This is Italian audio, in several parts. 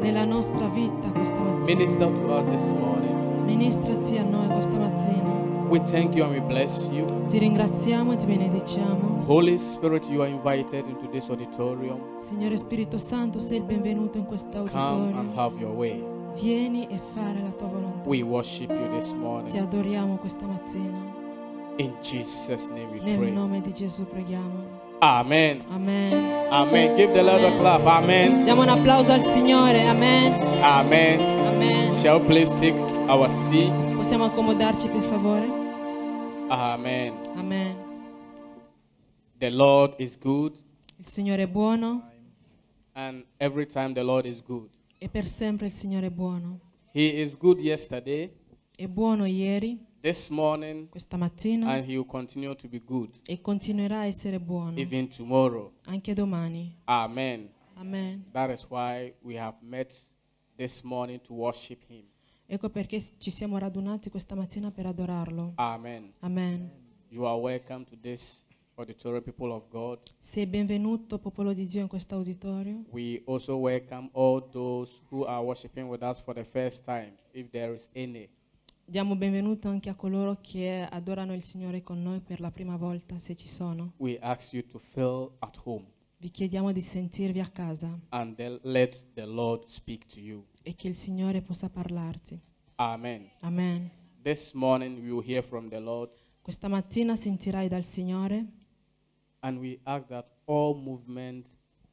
Nella nostra vita questa mattina. Ministraci a noi questa mattina. We thank you and we bless you. Ti ringraziamo e ti benediciamo. Holy Spirit, you are invited into this auditorium. Signore Spirito Santo, sei il benvenuto in questo auditorium. Come and have your way. Vieni e fare la tua volontà. We worship you this morning. Ti adoriamo questa mattina. In Jesus name we Nel pray. nome di Gesù preghiamo. Amén. Amén. Amén. Give the Lord a clap. Amén. Diamo un applauso al Signore. Amén. Amén. Amén. Shall we please take our seats? Possiamo accomodarci per favore? Amén. Amén. The Lord is good. Il Signore è buono. And every time the Lord is good. E per sempre il Signore è buono. He is good yesterday. È buono ieri this morning questa mattina and he will continue to be good e continuerà a essere buono even tomorrow anche domani amen amen that is why we have met this morning to worship him ecco perché ci siamo radunati questa mattina per adorarlo amen amen you are welcome to this auditorium people of God. Sei benvenuto popolo di Dio in questo auditorio. We also welcome all those who are worshiping with us for the first time if there is any. Diamo benvenuto anche a coloro che adorano il Signore con noi per la prima volta, se ci sono. We ask you to feel at home. Vi chiediamo di sentirvi a casa. And then let the Lord speak to you. E che il Signore possa parlarti. Amen. Amen. This morning we will hear from the Lord. Questa mattina sentirai dal Signore. And we ask that all movement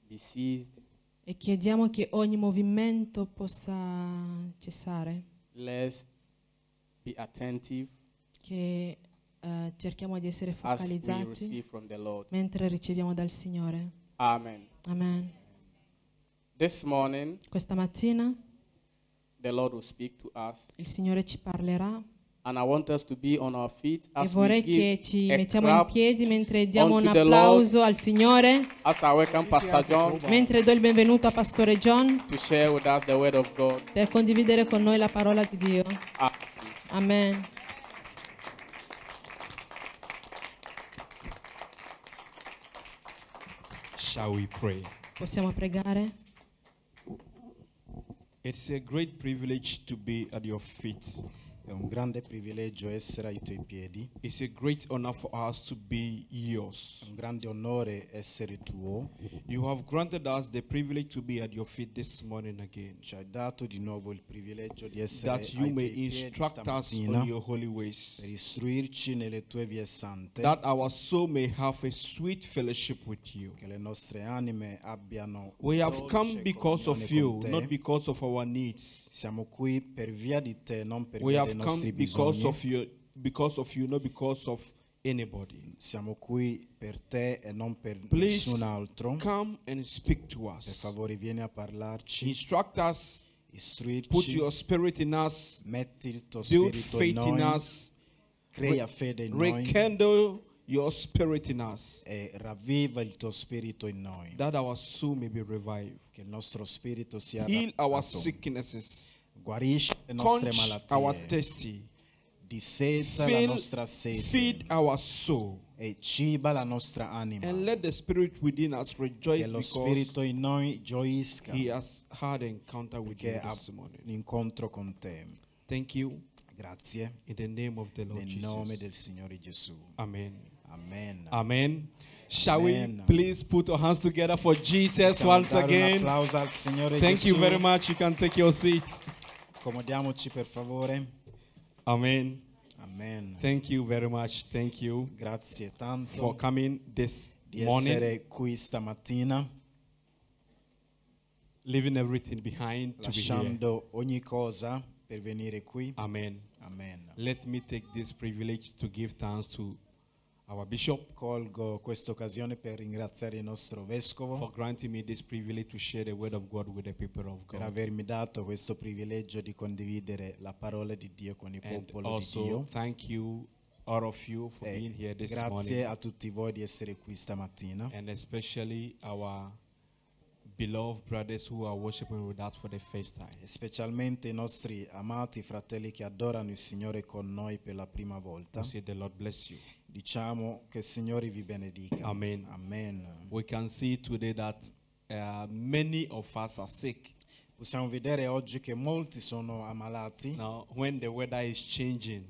be ceased. E chiediamo che ogni movimento possa cessare. Lest be attentive che uh, cerchiamo di essere focalizzati mentre riceviamo dal Signore. Amen. Amen. Morning, Questa mattina us, il Signore ci parlerà e vorrei che ci mettiamo in piedi mentre diamo un applauso Lord, al Signore John, mentre do il benvenuto a Pastore John per condividere con noi la parola di Dio. Amen. Ah. Amen. Shall we pray? Possiamo pregare? It's a great privilege to be at your feet. È un grande privilegio essere ai tuoi piedi. It's a great honor for us to be yours. Un grande onore essere tuo. You have granted us the privilege to be at your feet this morning again. Ci hai dato di nuovo il privilegio di essere That you ai may tuoi instruct us in your holy ways. Per istruirci nelle tue vie sante. That our soul may have a sweet fellowship with you. Che le nostre anime abbiano We have come because of you, not because of our needs. Siamo qui per via di te, non per We via have come because of you, because of you, not because of anybody. Siamo qui per te e non per Please nessun altro. Come and speak to us. Per favore, vieni a parlarci. Instruct us. Istruirci. Put your spirit in us. Metti il tuo Build spirito faith in, noi. us. Crea fede in noi. Rekindle your spirit in us. E ravviva il tuo spirito in noi. That our soul may be revived. Che il nostro spirito sia Heal our sicknesses. Conch our thirsty. Diseta Fill, la nostra sete. Feed our soul. E ciba la nostra anima. And let the spirit within us rejoice che lo spirito in noi gioisca. He has had an encounter with you this L'incontro con te. Thank you. Grazie. In the name of the Lord Nel Jesus. nome del Signore Gesù. Amen. Amen. Amen. Shall Amen. we please put our hands together for Jesus once again? Thank you very much. You can take your seats. Accomodiamoci per favore. Amen. Amen. Thank you very much. Thank you. Grazie tanto. For coming this di morning. essere qui stamattina. Leaving everything behind Lasciando be ogni cosa per venire qui. Amen. Amen. Let me take this privilege to give thanks to Our bishop colgo questa occasione per ringraziare il nostro vescovo for me this to share the word of God with the of God. per avermi dato questo privilegio di condividere la parola di Dio con il And also, di Dio. Thank you all of you for e being here this grazie morning. a tutti voi di essere qui stamattina. And especially our beloved brothers who are worshiping with us for the first time. E specialmente i nostri amati fratelli che adorano il Signore con noi per la prima volta. We the Lord bless you. Diciamo che il Signore vi benedica. Amen. Amen. We can see today that uh, many of us are sick. Possiamo vedere oggi che molti sono ammalati. Now, when the weather is changing,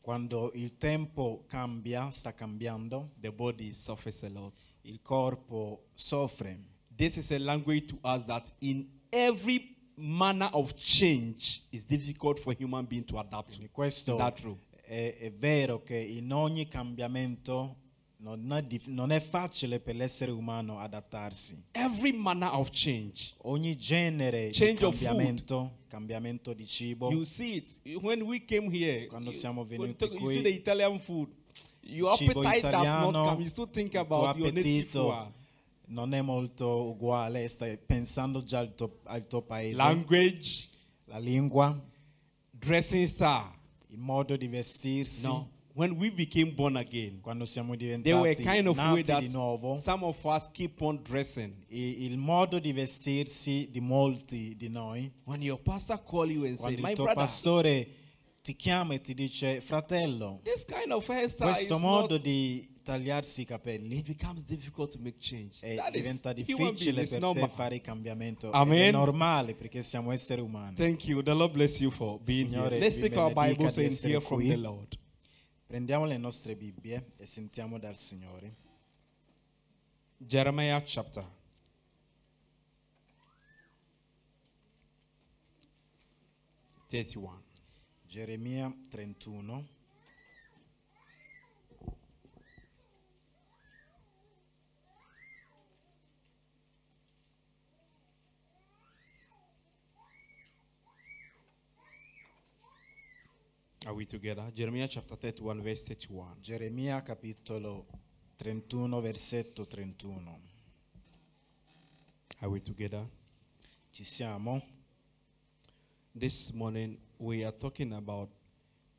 quando il tempo cambia, sta cambiando, the body suffers a lot. Il corpo soffre. This is a language to us that in every manner of change is difficult for human being to adapt Quindi that true? è, è vero che in ogni cambiamento non è, non è, facile per l'essere umano adattarsi. Every manner of change. Ogni genere change di cambiamento, cambiamento di cibo. You see it when we came here. Quando siamo venuti you, qui. You see the Italian food. Your cibo appetite italiano, does not come. You still think about your native food. Non è molto uguale, stai pensando già al tuo, al tuo paese. Language, la lingua, dressing style il modo di vestirsi. No. When we became born again, quando siamo diventati kind of di nuovo, some of us keep on dressing. il modo di vestirsi di molti di noi. When your pastor call you and say, "My brother," pastore ti chiama e ti dice fratello. Kind of questo modo di tagliarsi i capelli e diventa difficile per te fare il cambiamento Amen. è normale perché siamo esseri umani thank you the Lord bless you for being Signore, here let's take our Bibles and hear from the Lord prendiamo le nostre Bibbie e sentiamo dal Signore Jeremiah chapter thirty 31 Are we together? Jeremiah chapter 31 verse 31. Geremia capitolo 31 versetto 31. Are we together? Ci siamo? This morning we are talking about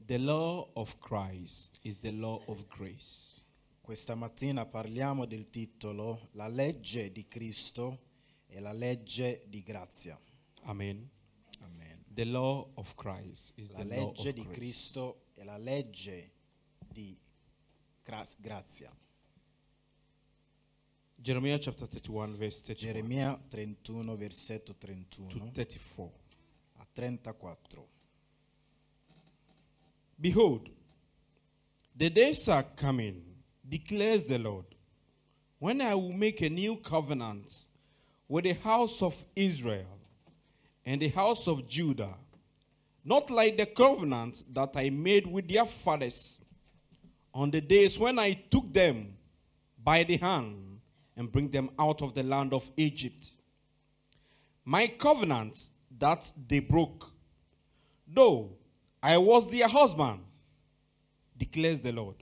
the law of Christ is the law of grace. Questa mattina parliamo del titolo La legge di Cristo è la legge di grazia. Amen. The law of Christ is la the law legge of di grace. Cristo è la legge di grazia. Jeremiah chapter 31 verse 31 Geremia 31 versetto to 34. a 34. Behold, the days are coming, declares the Lord, when I will make a new covenant with the house of Israel and the house of Judah, not like the covenant that I made with their fathers on the days when I took them by the hand and bring them out of the land of Egypt. My covenant that they broke, though I was their husband, declares the Lord.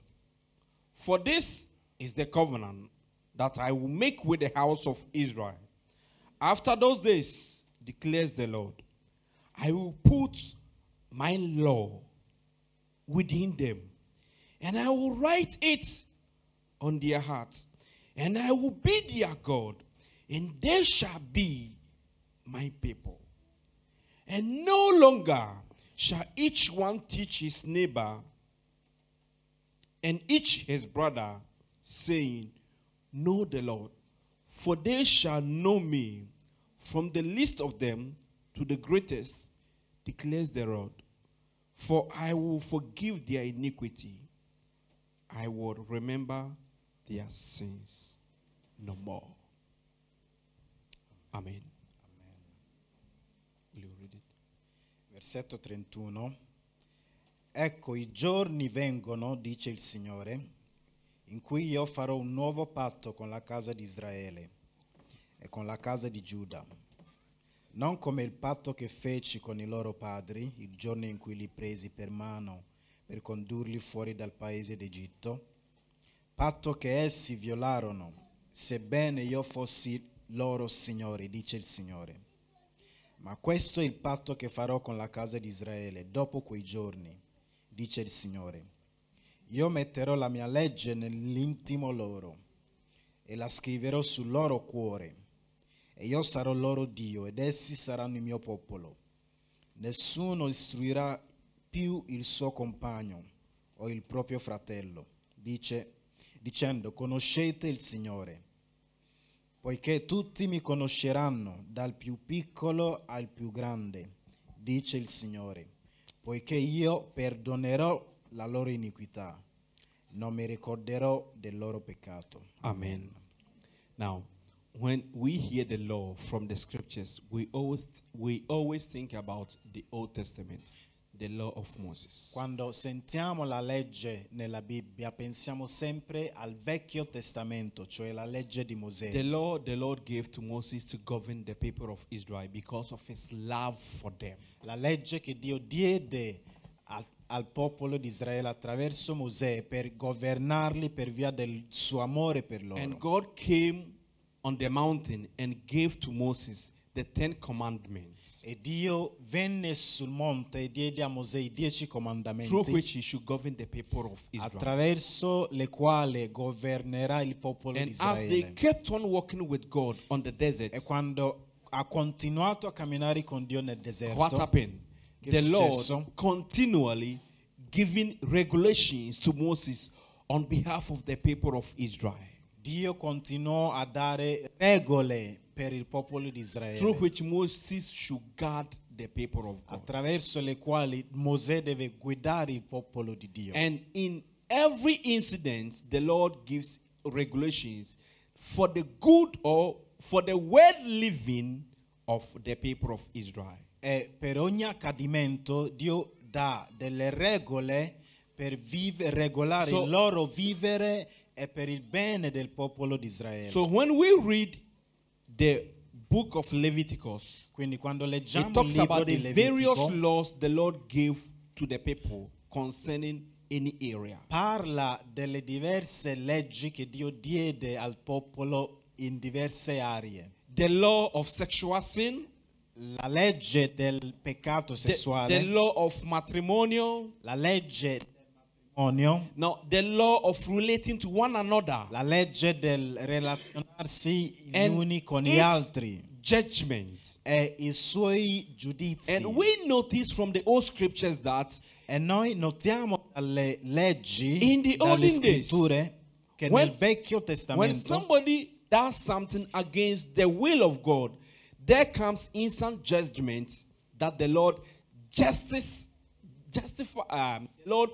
For this is the covenant that I will make with the house of Israel. After those days, declares the Lord. I will put my law within them, and I will write it on their hearts, and I will be their God, and they shall be my people. And no longer shall each one teach his neighbor and each his brother, saying, Know the Lord, for they shall know me from the least of them to the greatest declares the Lord. For I will forgive their iniquity. I will remember their sins no more. Amen. Amen. Versetto 31. Ecco, i giorni vengono, dice il Signore, in cui io farò un nuovo patto con la casa di Israele e con la casa di Giuda, non come il patto che feci con i loro padri il giorno in cui li presi per mano per condurli fuori dal paese d'Egitto, patto che essi violarono, sebbene io fossi loro signore, dice il Signore. Ma questo è il patto che farò con la casa di Israele dopo quei giorni, dice il Signore. Io metterò la mia legge nell'intimo loro e la scriverò sul loro cuore e io sarò loro Dio ed essi saranno il mio popolo. Nessuno istruirà più il suo compagno o il proprio fratello, dice, dicendo conoscete il Signore, poiché tutti mi conosceranno dal più piccolo al più grande, dice il Signore, poiché io perdonerò la loro iniquità, non mi ricorderò del loro peccato. Amen. Now, when we hear the law from the scriptures, we always, we always think about the Old Testament, the law of Moses. Quando sentiamo la legge nella Bibbia, pensiamo sempre al Vecchio Testamento, cioè la legge di Mosè. The law the Lord gave to Moses to govern the people of Israel because of his love for them. La legge che Dio diede al, al popolo di Israele attraverso Mosè per governarli per via del suo amore per loro. And God came on the mountain and gave to Moses the Ten Commandments. E Dio venne sul monte e diede a Mosè i dieci comandamenti. Through which he should govern the people of Israel. Attraverso le quali governerà il popolo di Israele. And as they kept on walking with God on the desert. E quando ha continuato a camminare con Dio nel deserto. What happened? the Lord continually giving regulations to Moses on behalf of the people of Israel. Dio continuò a dare regole per il popolo di Israele through which Moses should guard the people of God. attraverso le quali Mosè deve guidare il popolo di Dio. And in every incident, the Lord gives regulations for the good or for the well living of the people of Israel. E per ogni accadimento Dio dà delle regole per vive- regolare So- il loro vivere è per il bene del popolo di Israele. So when we read the book of Leviticus, quindi quando leggiamo it talks il libro about the Levitico, various laws the Lord gave to the people concerning any area. parla delle diverse leggi che Dio diede al popolo in diverse aree. The law of sexual sin, La legge del peccato the, the law of matrimonial, la legge matrimonio. the law of relating to one another. La legge del relazionarsi gli uni con gli altri. Judgment. E i suoi giudizi. And we notice from the old scriptures that e noi notiamo dalle leggi in the dalle scritture che when, nel Vecchio Testamento when somebody does something against the will of God, there comes instant judgment that the Lord justice justify um, Lord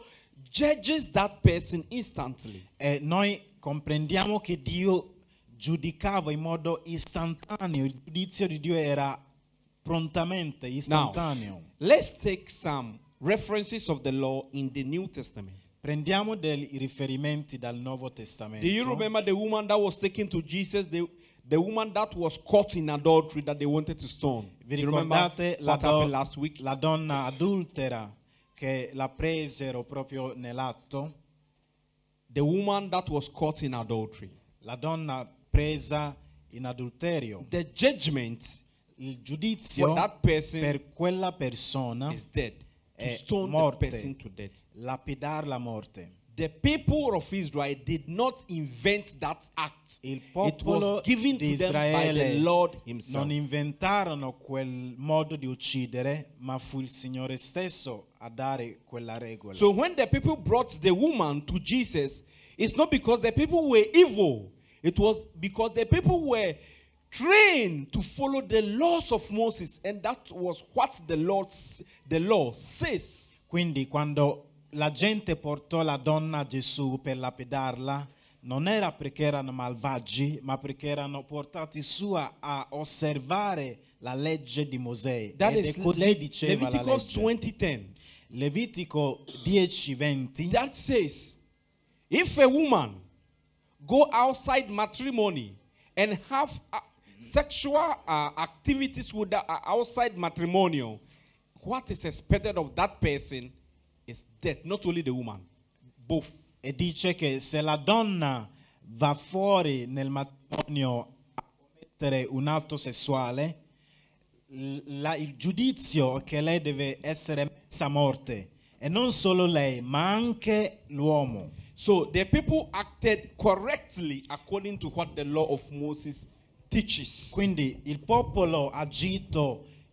judges that person instantly. E noi comprendiamo che Dio giudicava in modo istantaneo, il giudizio di Dio era prontamente istantaneo. Now, let's take some references of the law in the New Testament. Prendiamo dei riferimenti dal Nuovo Testamento. Do you remember the woman that was taken to Jesus? The, the woman that was caught in adultery that they wanted to stone. Vi ricordate la, do- la donna adultera che la presero proprio nell'atto. The woman that was caught in adultery. La donna presa in adulterio. The judgment il giudizio for that person per quella persona is dead. È to morte, the person to death. Lapidar la morte. The people of Israel did not invent that act. Il popolo di Israele non inventarono quel modo di uccidere, ma fu il Signore stesso a dare quella regola. So when the people brought the woman to Jesus, it's not because the people were evil. It was because the people were trained to follow the laws of Moses and that was what the Lord the law says. Quindi quando la gente portò la donna a Gesù per lapidarla, non era perché erano malvagi, ma perché erano portati su a, osservare la legge di Mosè. That Ed is così diceva Leviticus la legge. 20:10. Levitico 10:20 that says if a woman go outside matrimony and have uh, sexual uh, activities with the, uh, outside matrimonial what is expected of that person is death not only the woman both e dice che se la donna va fuori nel matrimonio a commettere un atto sessuale la, il giudizio che lei deve essere messa a morte e non solo lei ma anche l'uomo. So the people acted correctly according to what the law of Moses teaches. Quindi il popolo ha agito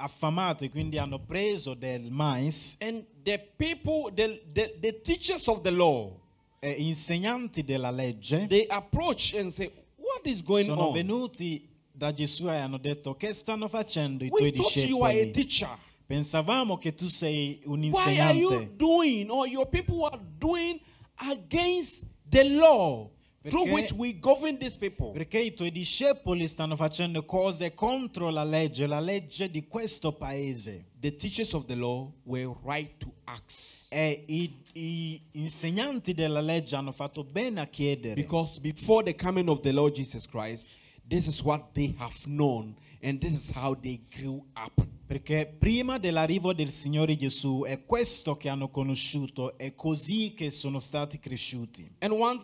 affamati, quindi hanno preso del mais. And the people, the, the, the teachers of the law, eh, insegnanti della legge, they approach and say, what is going sono on? Sono venuti da Gesù e hanno detto, che stanno facendo i We tuoi discepoli? You are a teacher. Pensavamo che tu sei un insegnante. Why are you doing or your people are doing against the law? through which we govern these people. Perché i tuoi discepoli stanno facendo cose contro la legge, la legge di questo paese. The teachers of the law were right to ask. E i, i insegnanti della legge hanno fatto bene a chiedere. Because before the coming of the Lord Jesus Christ, this is what they have known and this is how they grew up. perché prima dell'arrivo del Signore Gesù è questo che hanno conosciuto, è così che sono stati cresciuti. e una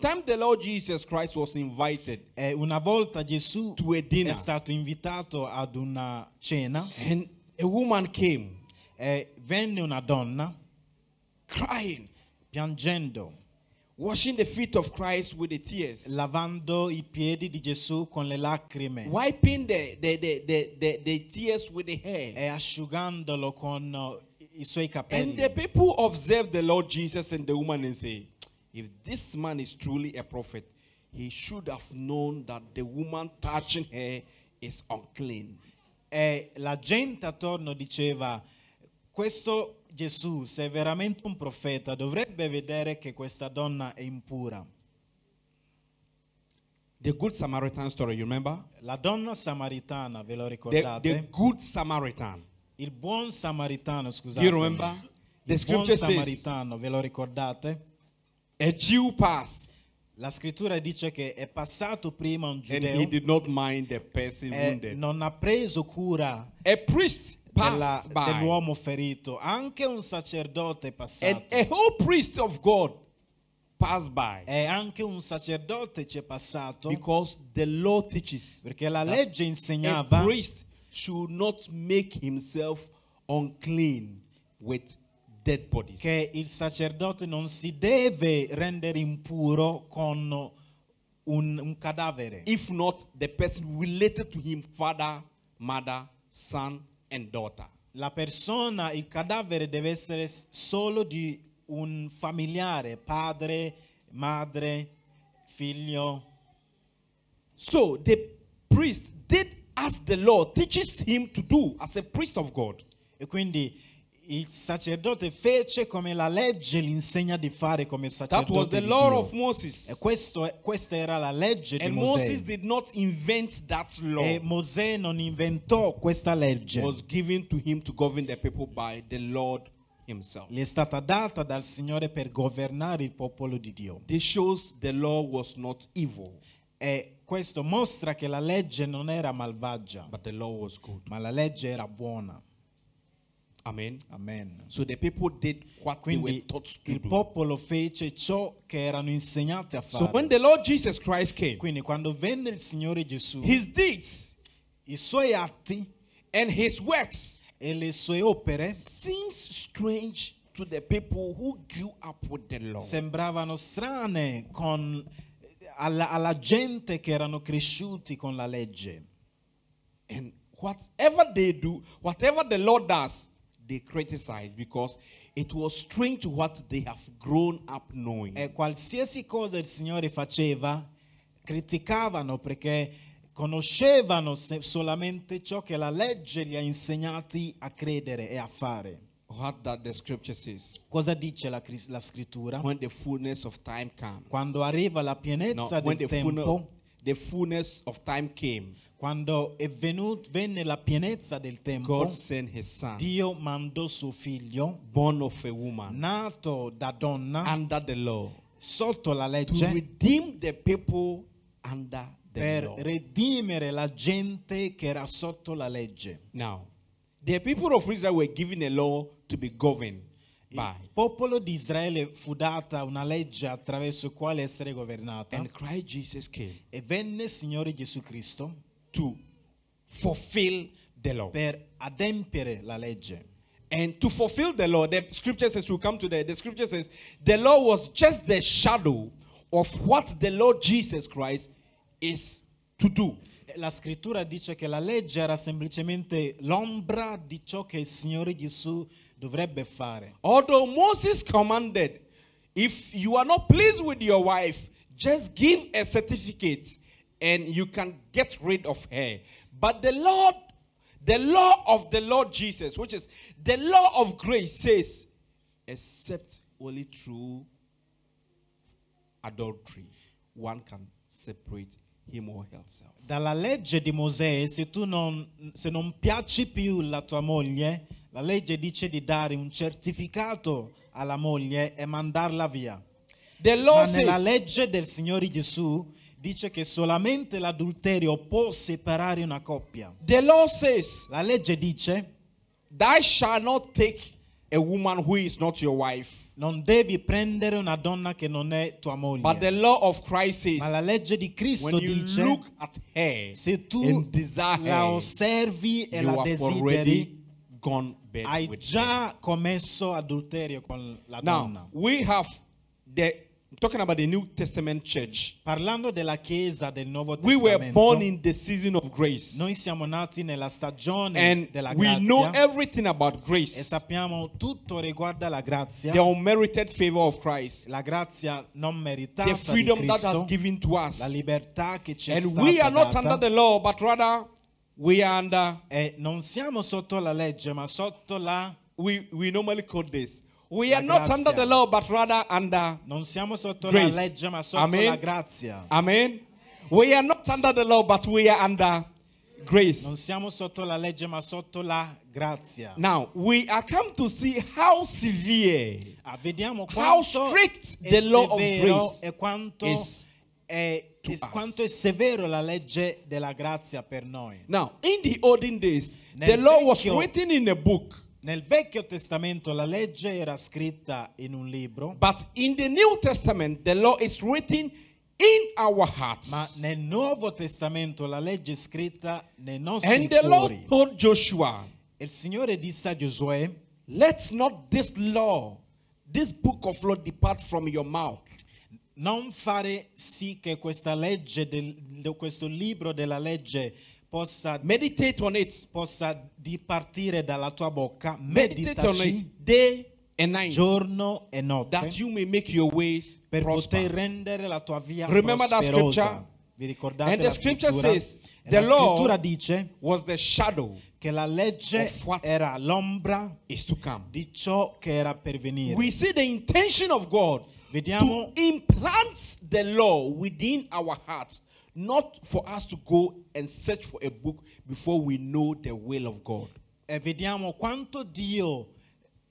volta Gesù è stato invitato ad una cena. E venne una donna. Crying. Piangendo. Washing the feet of Christ with the tears. Lavando i piedi di Gesù con le lacrime. Wiping the, the, the, the tears with the hair. E asciugandolo con uh, i suoi capelli. And the people observed the Lord Jesus and the woman and say, if this man is truly a prophet, he should have known that the woman touching her is unclean. E la gente attorno diceva, questo Gesù, se è veramente un profeta, dovrebbe vedere che questa donna è impura. The Good Samaritan story, you remember? La donna samaritana, ve lo ricordate? The, the Good Samaritan. Il buon samaritano, scusate. You remember? The Il buon samaritano, ve lo ricordate? A Jew passed. La scrittura dice che è passato prima un giudeo. And he did not mind the person wounded. Non ha preso cura. A priest della, dell'uomo ferito, anche un sacerdote passato. And a whole priest of God passed by. E anche un sacerdote ci è passato. Because the law teaches. Perché la legge insegnava. A priest should not make himself unclean with dead bodies. Che il sacerdote non si deve rendere impuro con un, un cadavere. If not the person related to him, father, mother, son, and daughter. La persona, il cadavere deve essere solo di un familiare, padre, madre, figlio. So the priest did as the Lord teaches him to do as a priest of God. E quindi il sacerdote fece come la legge l'insegna di fare come sacerdote That was the law of Moses. E questo, questa era la legge And di Mosè. Moses did not invent that law. E Mosè non inventò questa legge. Was given to him to govern the people by the Lord himself. Gli è stata data dal Signore per governare il popolo di Dio. This shows the law was not evil. E questo mostra che la legge non era malvagia, ma la legge era buona. Amen. Amen. So the people did what Quindi they were taught to il do. popolo fece ciò che erano insegnati a fare. So when the Lord Jesus Christ came, Quindi quando venne il Signore Gesù, his deeds, i suoi atti and his works e le sue opere seems strange to the people who grew up with the Lord. Sembravano strane con alla, alla gente che erano cresciuti con la legge. And whatever they do, whatever the Lord does, they criticized because it was strange to what they have grown up knowing. E qualsiasi cosa il Signore faceva, criticavano perché conoscevano solamente ciò che la legge gli ha insegnati a credere e a fare. What that the scripture says. Cosa dice la, la scrittura? When the fullness of time comes. Quando arriva la pienezza no, del tempo. Full, the fullness of time came quando è venuto, venne la pienezza del tempo, son, Dio mandò suo figlio, born of a woman, nato da donna, under the law, sotto la legge, to redeem the people under the per law. redimere la gente che era sotto la legge. Now, the people of Israel were given a law to be governed. Il popolo di Israele fu data una legge attraverso quale essere governata. And Christ Jesus came. E venne Signore Gesù Cristo. to fulfill the law. Per adempere la legge. And to fulfill the law, the scripture says, we'll come to the, the scripture says, the law was just the shadow of what the Lord Jesus Christ is to do. La scrittura dice che la legge era semplicemente l'ombra di ciò che il Signore Gesù dovrebbe fare. Although Moses commanded, if you are not pleased with your wife, just give a certificate and you can get rid of her. But the Lord, the law of the Lord Jesus, which is the law of grace, says, except only through adultery, one can separate him or herself. Dalla legge di Mosè, se tu non, se non piaci più la tua moglie, la legge dice di dare un certificato alla moglie e mandarla via. The law Ma nella says, legge del Signore Gesù dice che solamente l'adulterio può separare una coppia. The law says, la legge dice, thou shalt not take a woman who is not your wife. Non devi prendere una donna che non è tua moglie. But the law of Christ says, Ma la legge di Cristo dice, look at her se tu la osservi e la desideri, hai già commesso adulterio con la Now, donna. We have the I'm talking about the New Testament church. Parlando della chiesa del Nuovo we Testamento. We were born in the season of grace. Noi siamo nati nella stagione And della grazia. we know everything about grace. E sappiamo tutto riguardo alla grazia. The unmerited favor of Christ. La grazia non meritata the freedom That has given to us. La libertà che ci è stata data. And we are not under the law, but rather we are under. E non siamo sotto la legge, ma sotto la. We we normally call this We la are not under the law, but rather under Non siamo sotto grace. la legge, ma sotto Amen. la grazia. Amen. We are not under the law, but we are under grace. Non siamo sotto la legge, ma sotto la grazia. Now, we are come to see how severe, ah, how strict the law of grace e quanto is è is, quanto è severo la legge della grazia per noi. Now, in the olden days, Nel the law was written in a book. Nel Vecchio Testamento la legge era scritta in un libro. But in the New Testament the law is written in our hearts. Ma nel Nuovo Testamento la legge è scritta nei nostri And cuori. And the Lord told Joshua. Il Signore disse a Giosuè. Let not this law, this book of law depart from your mouth. Non fare sì che questa legge, del, questo libro della legge possa meditate on it possa dipartire dalla tua bocca meditate on it day and night giorno e notte that you may make your ways per prosper. poter rendere la tua via remember prosperosa. that scripture vi ricordate and the scripture says e the law dice was the shadow che la legge era l'ombra di ciò che era per venire we see the intention of God Vediamo to implant the law within our hearts not for us to go and search for a book before we know the will of God. E vediamo quanto Dio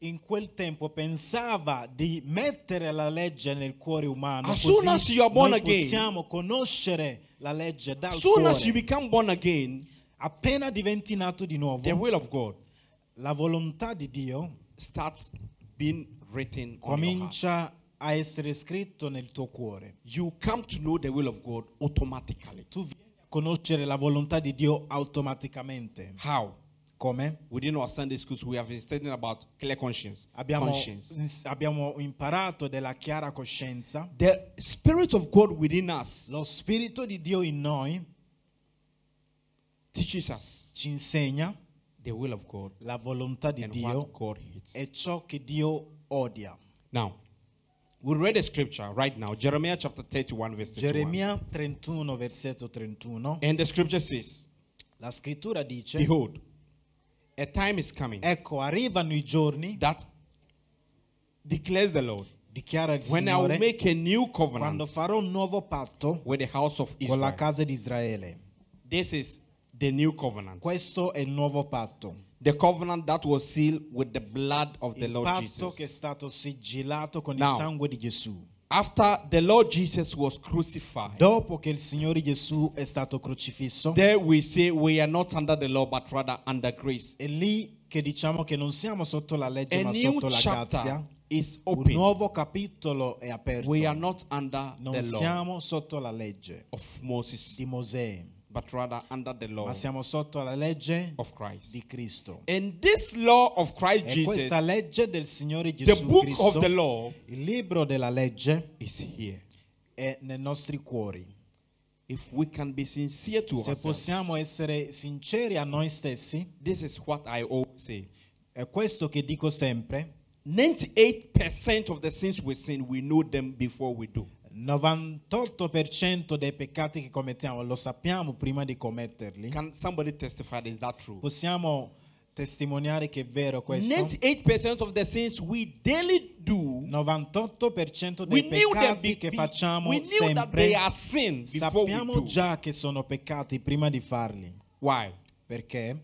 in quel tempo pensava di mettere la legge nel cuore umano. As soon as you are born again, possiamo conoscere la legge dal as soon cuore. As you become born again, appena diventi nato di nuovo, the will of God, la volontà di Dio starts being written on your heart a essere scritto nel tuo cuore. You come to know the will of God automatically. Tu vieni a conoscere la volontà di Dio automaticamente. How? Come? Within our Sunday schools we have been studying about clear conscience. Abbiamo, conscience. abbiamo imparato della chiara coscienza. The spirit of God within us. Lo spirito di Dio in noi teaches us. Ci insegna the will of God. La volontà di Dio e ciò che Dio odia. Now, We read a scripture right now, Jeremiah chapter 31 verse 31. Geremia 31 versetto 31. And the scripture says, la scrittura dice, Behold, a time is coming. Ecco, arrivano i giorni that declares the Lord. Dichiara il when Signore, I will make a new covenant quando farò un nuovo patto with the house of Israel. con la casa di Israele. This is the new covenant. Questo è il nuovo patto. The covenant that was sealed with the blood of the Il Lord patto Jesus. che è stato sigillato con il sangue di Gesù. After the Lord Jesus was crucified, Dopo che il Signore Gesù è stato crucifisso. there we say we are not under the law but rather under grace. è lì che diciamo che non siamo sotto la legge A ma sotto la chapter grazia. is Un nuovo capitolo è aperto. We are not under the non law siamo sotto la legge of Moses. di Mosè but rather under the law ma siamo sotto la legge of Christ. di Cristo. And this law of Christ e Jesus, questa legge del Signore Gesù the book Cristo, of the law, il libro della legge is here. è nei nostri cuori. If we can be sincere to Se possiamo essere sinceri a noi stessi, this is what I say. è questo che dico sempre. 98% of the sins we sin, we know them before we do. 98% dei peccati che commettiamo lo sappiamo prima di commetterli. Can somebody testify is that true? Possiamo testimoniare che è vero questo? 98% of the sins we daily do 98% dei peccati che facciamo sempre sappiamo già che sono peccati prima di farli. Why? Perché?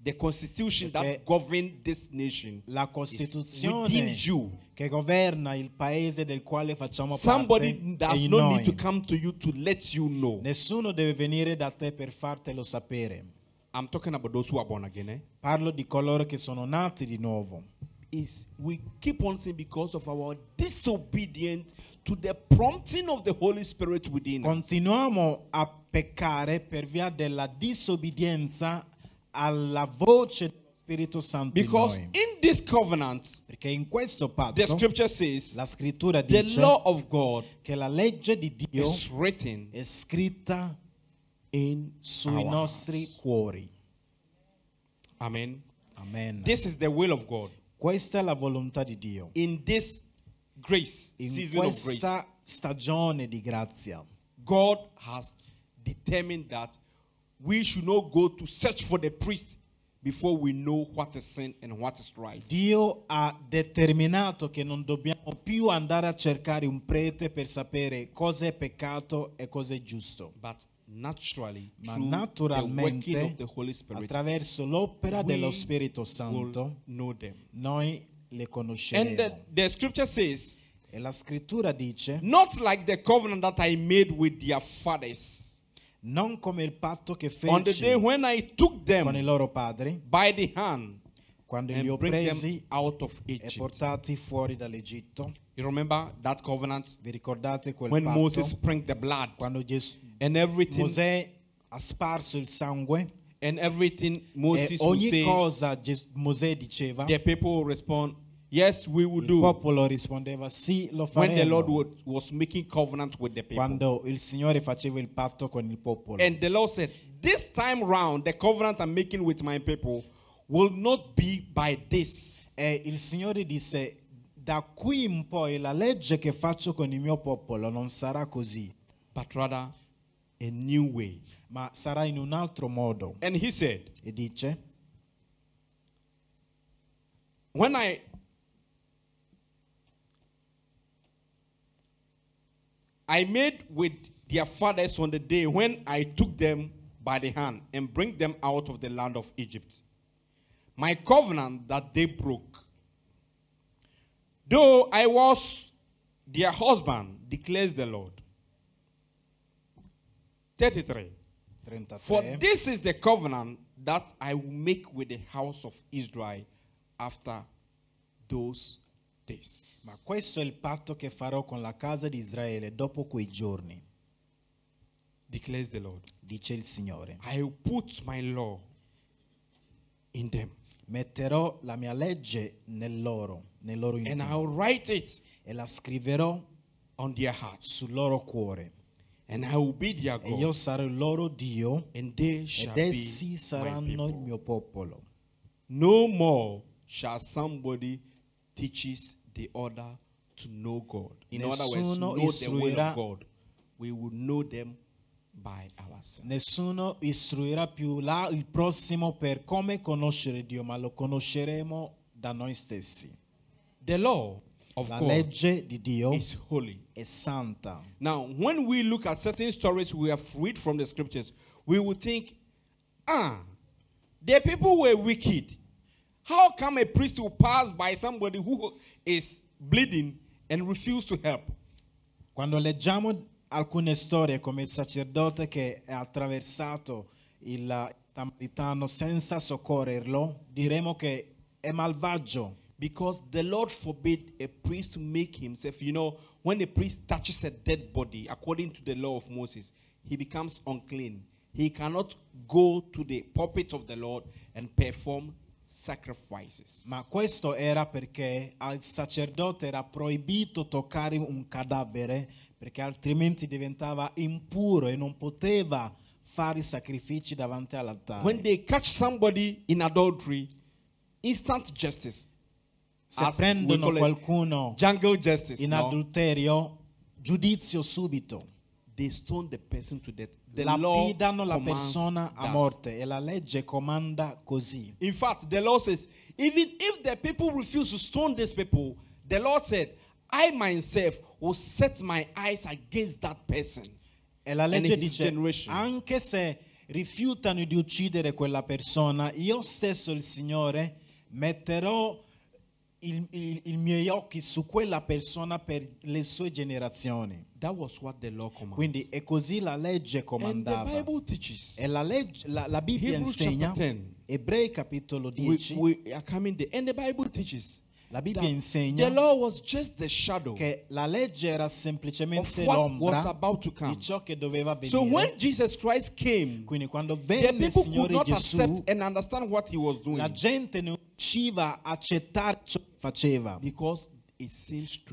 The constitution that govern this nation la costituzione che governa il paese del quale facciamo Somebody parte Somebody no need to come to you to let you know. Nessuno deve venire da te per fartelo sapere. I'm talking about those who are born again, eh? Parlo di coloro che sono nati di nuovo. Is we keep on saying because of our disobedience to the prompting of the Holy Spirit within Continuiamo us. Continuiamo a peccare per via della disobbedienza alla voce dello Spirito Santo Because in this covenant, perché in questo patto the scripture says, la scrittura dice the law of God che la legge di Dio is written è scritta in sui nostri house. cuori. Amen. Amen. This is the will of God. Questa è la volontà di Dio. In this grace, in questa grace, stagione di grazia, God has determined that we should not go to search for the priest before we know what is sin and what is right. Dio ha determinato che non dobbiamo più andare a cercare un prete per sapere cosa è peccato e cosa è giusto. But naturally, ma naturalmente Spirit, attraverso l'opera dello Spirito Santo noi le conosceremo. The, the scripture says, e la scrittura dice Not like the covenant that I made with their fathers non come il patto che feci on the day when I took them con i loro padri by the hand quando li ho presi out of Egypt. e portati fuori dall'Egitto you remember that covenant vi ricordate quel when patto Moses sprinkled the blood quando Gesù and everything Mosè ha sparso il sangue and everything Moses e ogni cosa Ges- Mosè diceva the people respond Yes, we will do. When the Lord was making covenant with the people. Quando il Signore faceva il patto con il popolo. And the Lord said, this time round, the covenant I'm making with my people will not be by this. E il Signore disse, da qui in poi la legge che faccio con il mio popolo non sarà così. But rather, a new way. Ma sarà in un altro modo. And he said, e dice, when I I made with their fathers on the day when I took them by the hand and bring them out of the land of Egypt. My covenant that they broke. Though I was their husband, declares the Lord. 33. 33. For this is the covenant that I will make with the house of Israel after those this. Ma questo è il patto che farò con la casa di Israele dopo quei giorni. Declares the Lord. Dice il Signore. I will put my law in them. Metterò la mia legge nel loro, nel loro intimo. And I will write it. E la scriverò on their heart. sul loro cuore. And I will be their God. E io sarò il loro Dio. And they shall ed essi saranno il mio popolo. No more shall somebody teaches the order to know God. In other words, know the will of God. We will know them by ourselves. Nessuno istruirà più là il prossimo per come conoscere Dio, ma lo conosceremo da noi stessi. The law of La God legge di Dio is holy. è santa. Now, when we look at certain stories we have read from the scriptures, we will think, ah, the people were wicked. How come a priest will pass by somebody who is bleeding and refuse to help? Quando leggiamo alcune storie come il sacerdote che ha attraversato il samaritano senza soccorrerlo, diremo che è malvagio. Because the Lord forbid a priest to make himself, you know, when a priest touches a dead body, according to the law of Moses, he becomes unclean. He cannot go to the pulpit of the Lord and perform sacrifices. Ma questo era perché al sacerdote era proibito toccare un cadavere perché altrimenti diventava impuro e non poteva fare sacrifici davanti all'altare. When they catch somebody in adultery, instant justice. Se As prendono qualcuno jungle justice, in no? adulterio, giudizio subito they stone the person to death. The Lapidano la persona a morte e la legge comanda così. In fact, the law says, even if the people refuse to stone these people, the Lord said, I myself will set my eyes against that person. E la legge dice, generation. anche se rifiutano di uccidere quella persona, io stesso il Signore metterò i, i, i miei occhi su quella persona per le sue generazioni. That was what the law commands. Quindi è così la legge comandava. And the Bible teaches. E la, legge, la, la Bibbia Hebrews insegna, 10, Ebrei capitolo 10, we, we are coming there. And the Bible teaches. La Bibbia insegna che la legge era semplicemente l'ombra di ciò che doveva venire. So came, quindi quando venne il Signore Gesù, la gente non riusciva a accettare ciò faceva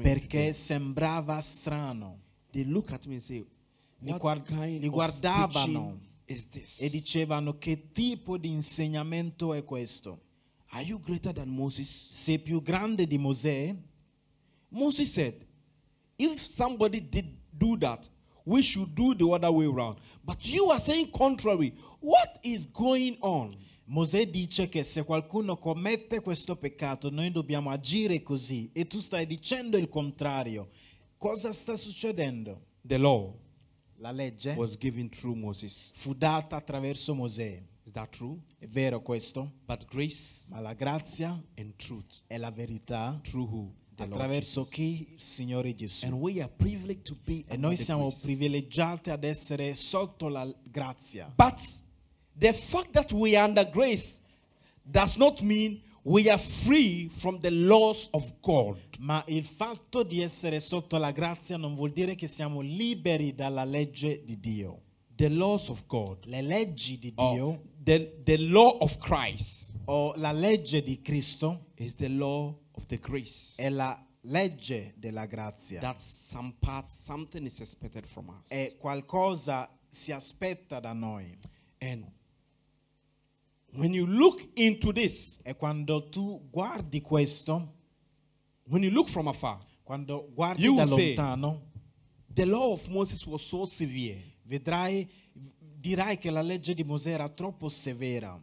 perché sembrava strano. Say, li, guard li guardavano e dicevano che tipo di insegnamento è questo? Sei più grande di Mosè? Moses said, if somebody did do that, we should do the other way around. But you are saying contrary. What is going on? Mosè dice che se qualcuno commette questo peccato noi dobbiamo agire così e tu stai dicendo il contrario. Cosa sta succedendo? The law La legge was given through Moses. fu data attraverso Mosè. Is that true? È vero questo? But grace Ma la grazia and truth è la verità through who? attraverso chi? Il Signore Gesù. e noi siamo privilegiati ad essere sotto la grazia. But The fact that we are under grace does not mean we are free from the laws of God. Ma il fatto di essere sotto la grazia non vuol dire che siamo liberi dalla legge di Dio. The laws of God. Le leggi di Dio. The, the law of Christ. O la legge di Cristo. Is the law of the grace. È la legge della grazia. That some part, something is expected from us. E qualcosa si aspetta da noi. And When you look into this, e quando tu guardi questo, when you look from afar, quando guardi you da lontano, say, the law of Moses was so severe. Vedrai, dirai che la legge di Mosè era troppo severa.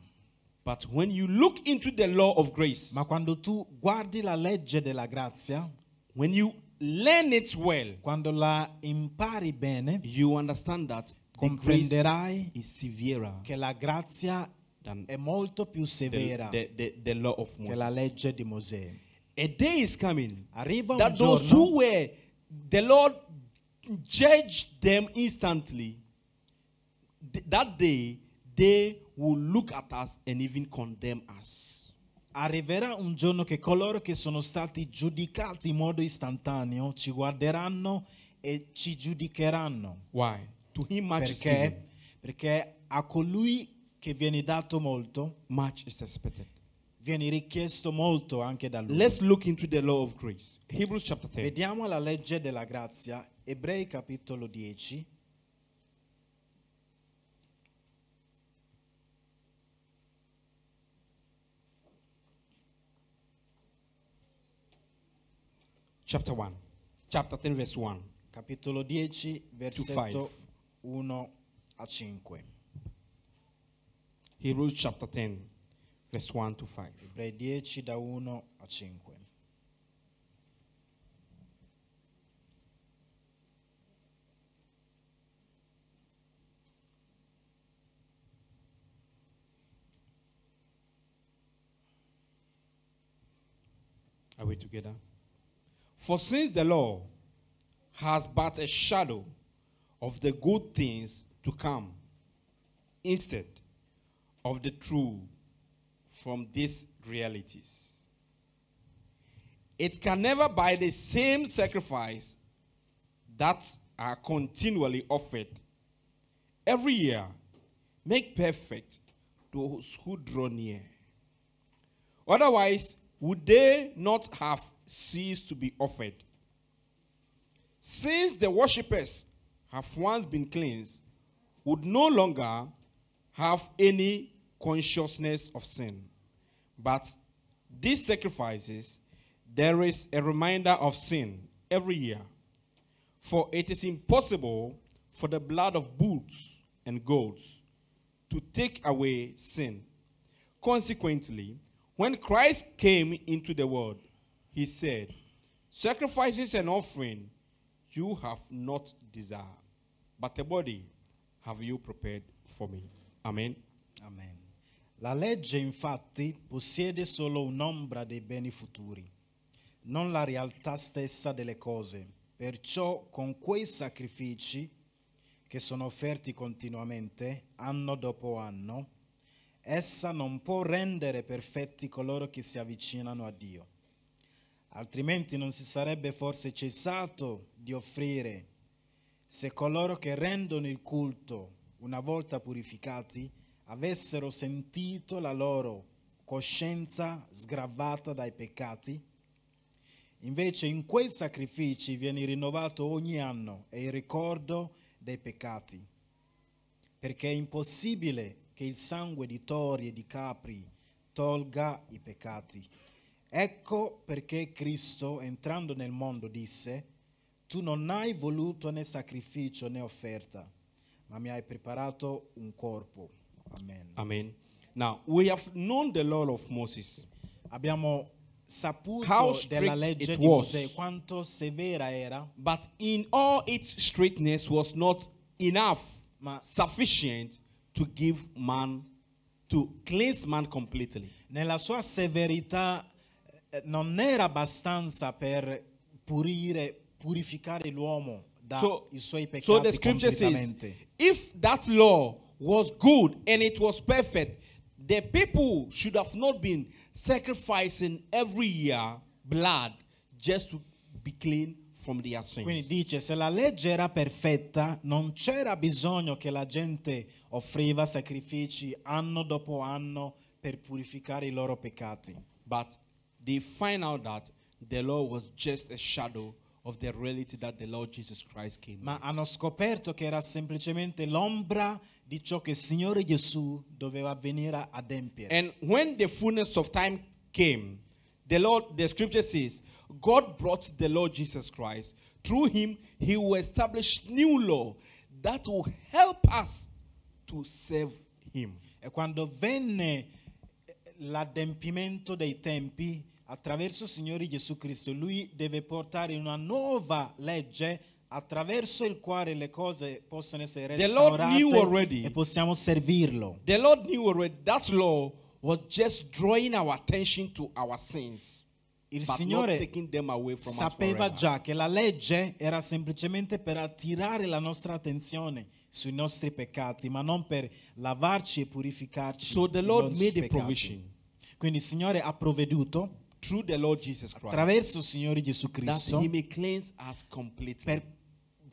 But when you look into the law of grace, ma quando tu guardi la legge della grazia, when you learn it well, quando la impari bene, you understand that comprenderai che la grazia è è molto più severa the, the, the, che la legge di Mosè. A day is coming Arriva that un giorno those who were the Lord judged them instantly. that day they will look at us and even condemn us. Arriverà un giorno che coloro che sono stati giudicati in modo istantaneo ci guarderanno e ci giudicheranno. Why? To him perché, perché a colui che viene dato molto, much is expected. Viene richiesto molto anche da lui. Let's look into the law of grace. Hebrews chapter 10. Vediamo la legge della grazia, Ebrei capitolo 10. Chapter 1. Chapter 10 verse 1. Capitolo 10 versetto 1 a 5. Hebrews chapter 10, verse 1 to 5. Ebrei 10 da 1 a 5. Are we together? For since the law has but a shadow of the good things to come, instead, of the true from these realities. It can never, by the same sacrifice that are continually offered every year, make perfect those who draw near. Otherwise, would they not have ceased to be offered? Since the worshippers have once been cleansed, would no longer have any consciousness of sin. But these sacrifices, there is a reminder of sin every year. For it is impossible for the blood of bulls and goats to take away sin. Consequently, when Christ came into the world, he said, Sacrifices and offering you have not desired, but a body have you prepared for me. Amen. Amen. La legge infatti possiede solo un'ombra dei beni futuri, non la realtà stessa delle cose. Perciò con quei sacrifici che sono offerti continuamente, anno dopo anno, essa non può rendere perfetti coloro che si avvicinano a Dio. Altrimenti non si sarebbe forse cessato di offrire se coloro che rendono il culto, una volta purificati, avessero sentito la loro coscienza sgravata dai peccati. Invece in quei sacrifici viene rinnovato ogni anno il ricordo dei peccati, perché è impossibile che il sangue di tori e di capri tolga i peccati. Ecco perché Cristo, entrando nel mondo, disse, tu non hai voluto né sacrificio né offerta, ma mi hai preparato un corpo. Amen. Amen. Now, we have known the law of Moses. Abbiamo how della legge it was. quanto severa era. But in all its strictness, was not enough, ma sufficient to give man, to cleanse man completely. Nella sua severità eh, non era abbastanza per purire, purificare l'uomo da so, i suoi peccati so the scripture Says, if that law was good and it was perfect, the people should have not been sacrificing every year blood just to be clean from their sins. Quindi dice se la legge era perfetta, non c'era bisogno che la gente offriva sacrifici anno dopo anno per purificare i loro peccati. But they find out that the law was just a shadow of the reality that the Lord Jesus Christ came. Ma with. hanno scoperto che era semplicemente l'ombra dicho que il Signore Gesù doveva venire a adempiere. And when the fullness of time came, the Lord, the scripture says, God brought the Lord Jesus Christ. Through him, he will establish new law that will help us to serve him. E eh, quando venne eh, l'adempimento dei tempi, attraverso il Signore Gesù Cristo, lui deve portare una nuova legge attraverso il quale le cose possono essere restaurate e possiamo servirlo. The Lord knew already that law was just drawing our attention to our sins. Il Signore sapeva già che la legge era semplicemente per attirare la nostra attenzione sui nostri peccati, ma non per lavarci e purificarci. So the Lord made a provision. Quindi il Signore ha provveduto attraverso il Signore Gesù Cristo per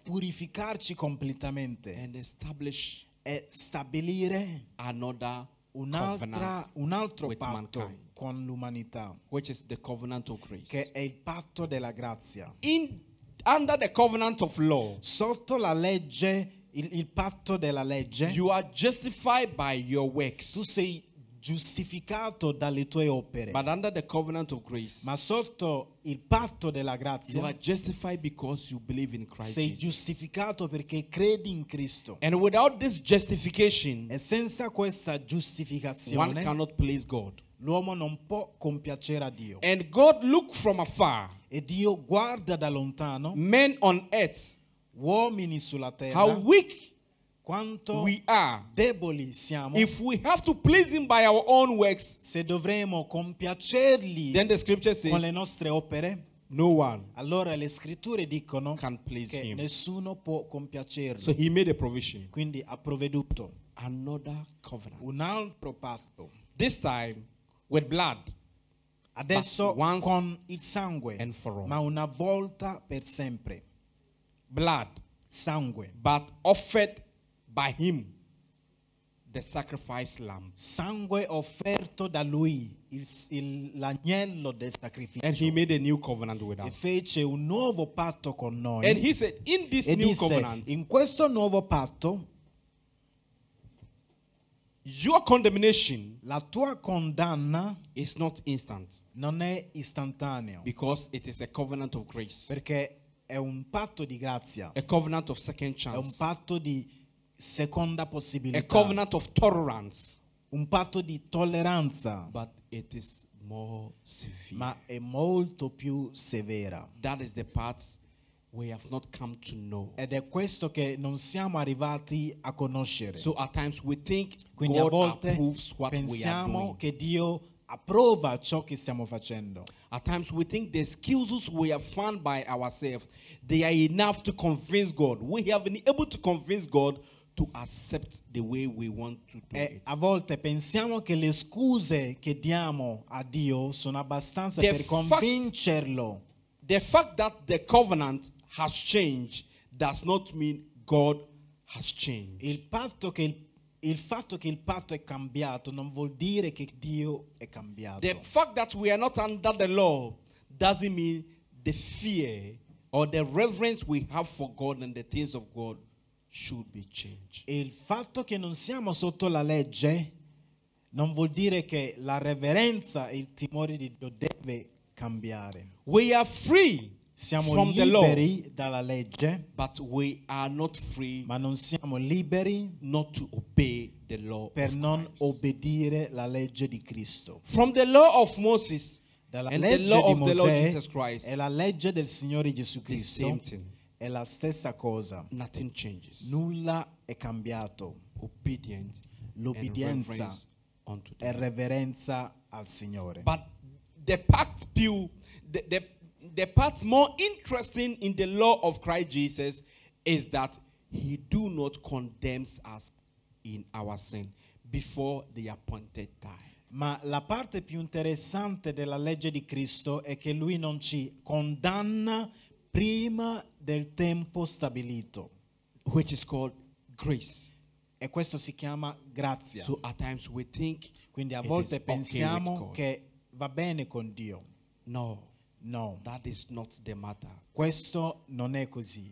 purificarci completamente and establish e stabilire another un'altra, un altro patto mankind, con l'umanità which is the covenant of grace. che è il patto della grazia In, under the covenant of law, sotto la legge il, il patto della legge you are justified by your works. tu sei giustificato dalle tue opere. But under the covenant of grace, ma sotto il patto della grazia, you justified because you believe in Christ sei giustificato perché credi in Cristo. And without this justification, e senza questa giustificazione, one cannot please God. L'uomo non può compiacere a Dio. And God look from afar. E Dio guarda da lontano. Men on earth. Uomini sulla terra. How weak quanto we are, deboli siamo, if we have to please Him by our own works, se dovremo compiacerli then the scripture says, con le nostre opere, no one allora le scritture dicono can please che him. nessuno può compiacerlo. So he made a provision. Quindi ha provveduto another covenant. Un altro patto. This time with blood. Adesso con il sangue, ma una volta per sempre. Blood, sangue, but offered by him the sacrifice lamb. Sangue offerto da lui, il, il, l'agnello del sacrificio. And he made a new covenant with us. E fece un nuovo patto con noi. And he said, in this e new disse, covenant, in questo nuovo patto, your condemnation, la tua condanna, is not instant. Non è istantaneo. Because it is a covenant of grace. Perché è un patto di grazia. A covenant of second chance. È un patto di Seconda possibilità. A covenant of tolerance. Un patto di tolleranza. But it is more severe. Ma è molto più severa. That is the part we have not come to know. Ed è questo che non siamo arrivati a conoscere. So at times we think Quindi God a volte pensiamo che Dio approva ciò che stiamo facendo. At times we think the excuses we have found by ourselves they are enough to convince God. We have been able to convince God to accept the way we want to do eh, it. a volte pensiamo che le scuse che diamo a Dio sono abbastanza per convincerlo. The fact that the covenant has changed does not mean God has changed. Il, patto che il, il fatto che il patto è cambiato non vuol dire che Dio è cambiato. The fact that we are not under the law doesn't mean the fear or the reverence we have for God and the things of God E il fatto che non siamo sotto la legge non vuol dire che la reverenza e il timore di Dio deve cambiare. We are free siamo from liberi law, dalla legge, but we are not free ma non siamo liberi not to obey the law per non Christ. obbedire la legge di Cristo. From the law of Moses dalla legge the law di Mosè e la legge del Signore Gesù Cristo è la stessa cosa. Nothing changes. Nulla è cambiato. Obedience L'obbedienza e reverenza al Signore. But the part più the, the, the part more interesting in the law of Christ Jesus is that he do not condemns us in our sin before the appointed time. Ma la parte più interessante della legge di Cristo è che lui non ci condanna prima del tempo stabilito, which is called grace. E questo si chiama grazia. So at times we think Quindi a volte pensiamo okay che va bene con Dio. No. No. That is not the matter. Questo non è così.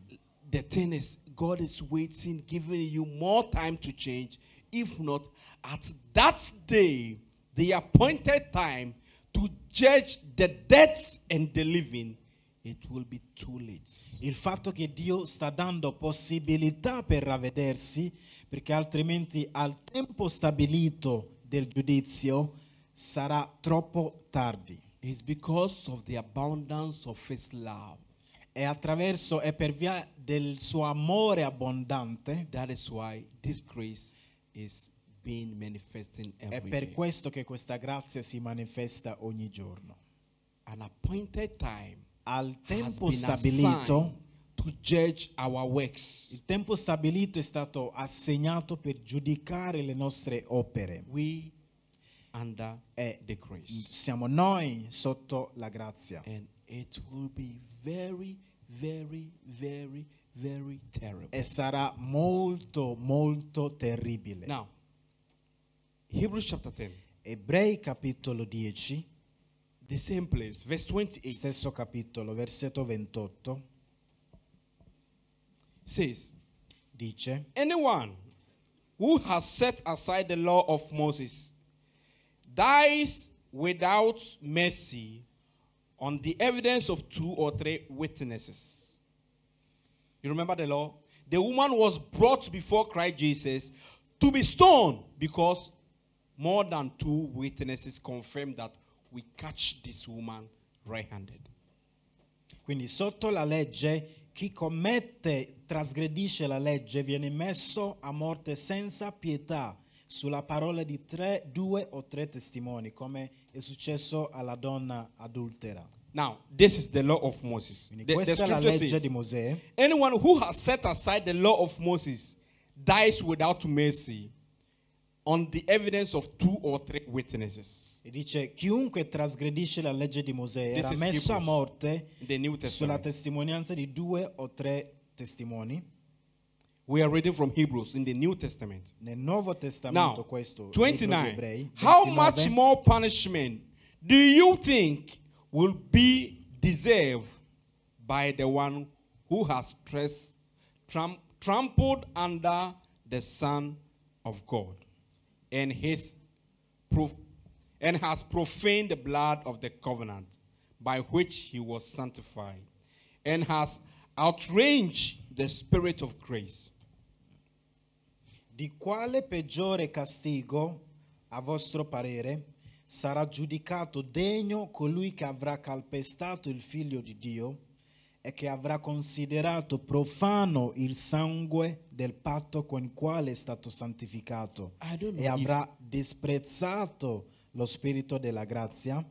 The thing is God is waiting giving you more time to change if not at that day the appointed time to judge the dead and the living Il fatto che Dio sta dando possibilità per ravvedersi, perché altrimenti al tempo stabilito del giudizio sarà troppo tardi. È attraverso e per via del suo amore abbondante that is why this grace is being manifesting every È per questo che questa grazia si manifesta ogni giorno. An appointed time al tempo stabilito to judge our works. Il tempo stabilito è stato assegnato per giudicare le nostre opere. We under e the grace. Siamo noi sotto la grazia. And it will be very very very very terrible. E sarà molto molto terribile. Now Hebrews chapter 10. Ebrei capitolo 10 The same place, verse 28. Stesso capitolo, versetto 28. Says, dice, anyone who has set aside the law of Moses dies without mercy on the evidence of two or three witnesses. You remember the law? The woman was brought before Christ Jesus to be stoned because more than two witnesses confirmed that we catch this woman right-handed. Quindi sotto la legge chi commette, trasgredisce la legge viene messo a morte senza pietà sulla parola di tre, due o tre testimoni, come è successo alla donna adultera. Now, this is the law of Moses. the, questa the è la legge says, di Mosè. Anyone who has set aside the law of Moses dies without mercy on the evidence of two or three witnesses. E dice chiunque trasgredisce la legge di Mosè This era messo a morte sulla testimonianza di due o tre testimoni. We are reading from Hebrews in the New Testament. Nel Nuovo Testamento now, questo 29. Ebrei, 29. How much more punishment do you think will be deserved by the one who has tres, tram, trampled under the Son of God and his proof and has profaned the blood of the covenant by which he was sanctified, and has outraged the spirit of grace. Di quale peggiore castigo, a vostro parere, sarà giudicato degno colui che avrà calpestato il figlio di Dio e che avrà considerato profano il sangue del patto con il quale è stato santificato e avrà if... disprezzato lo spirito della grazia.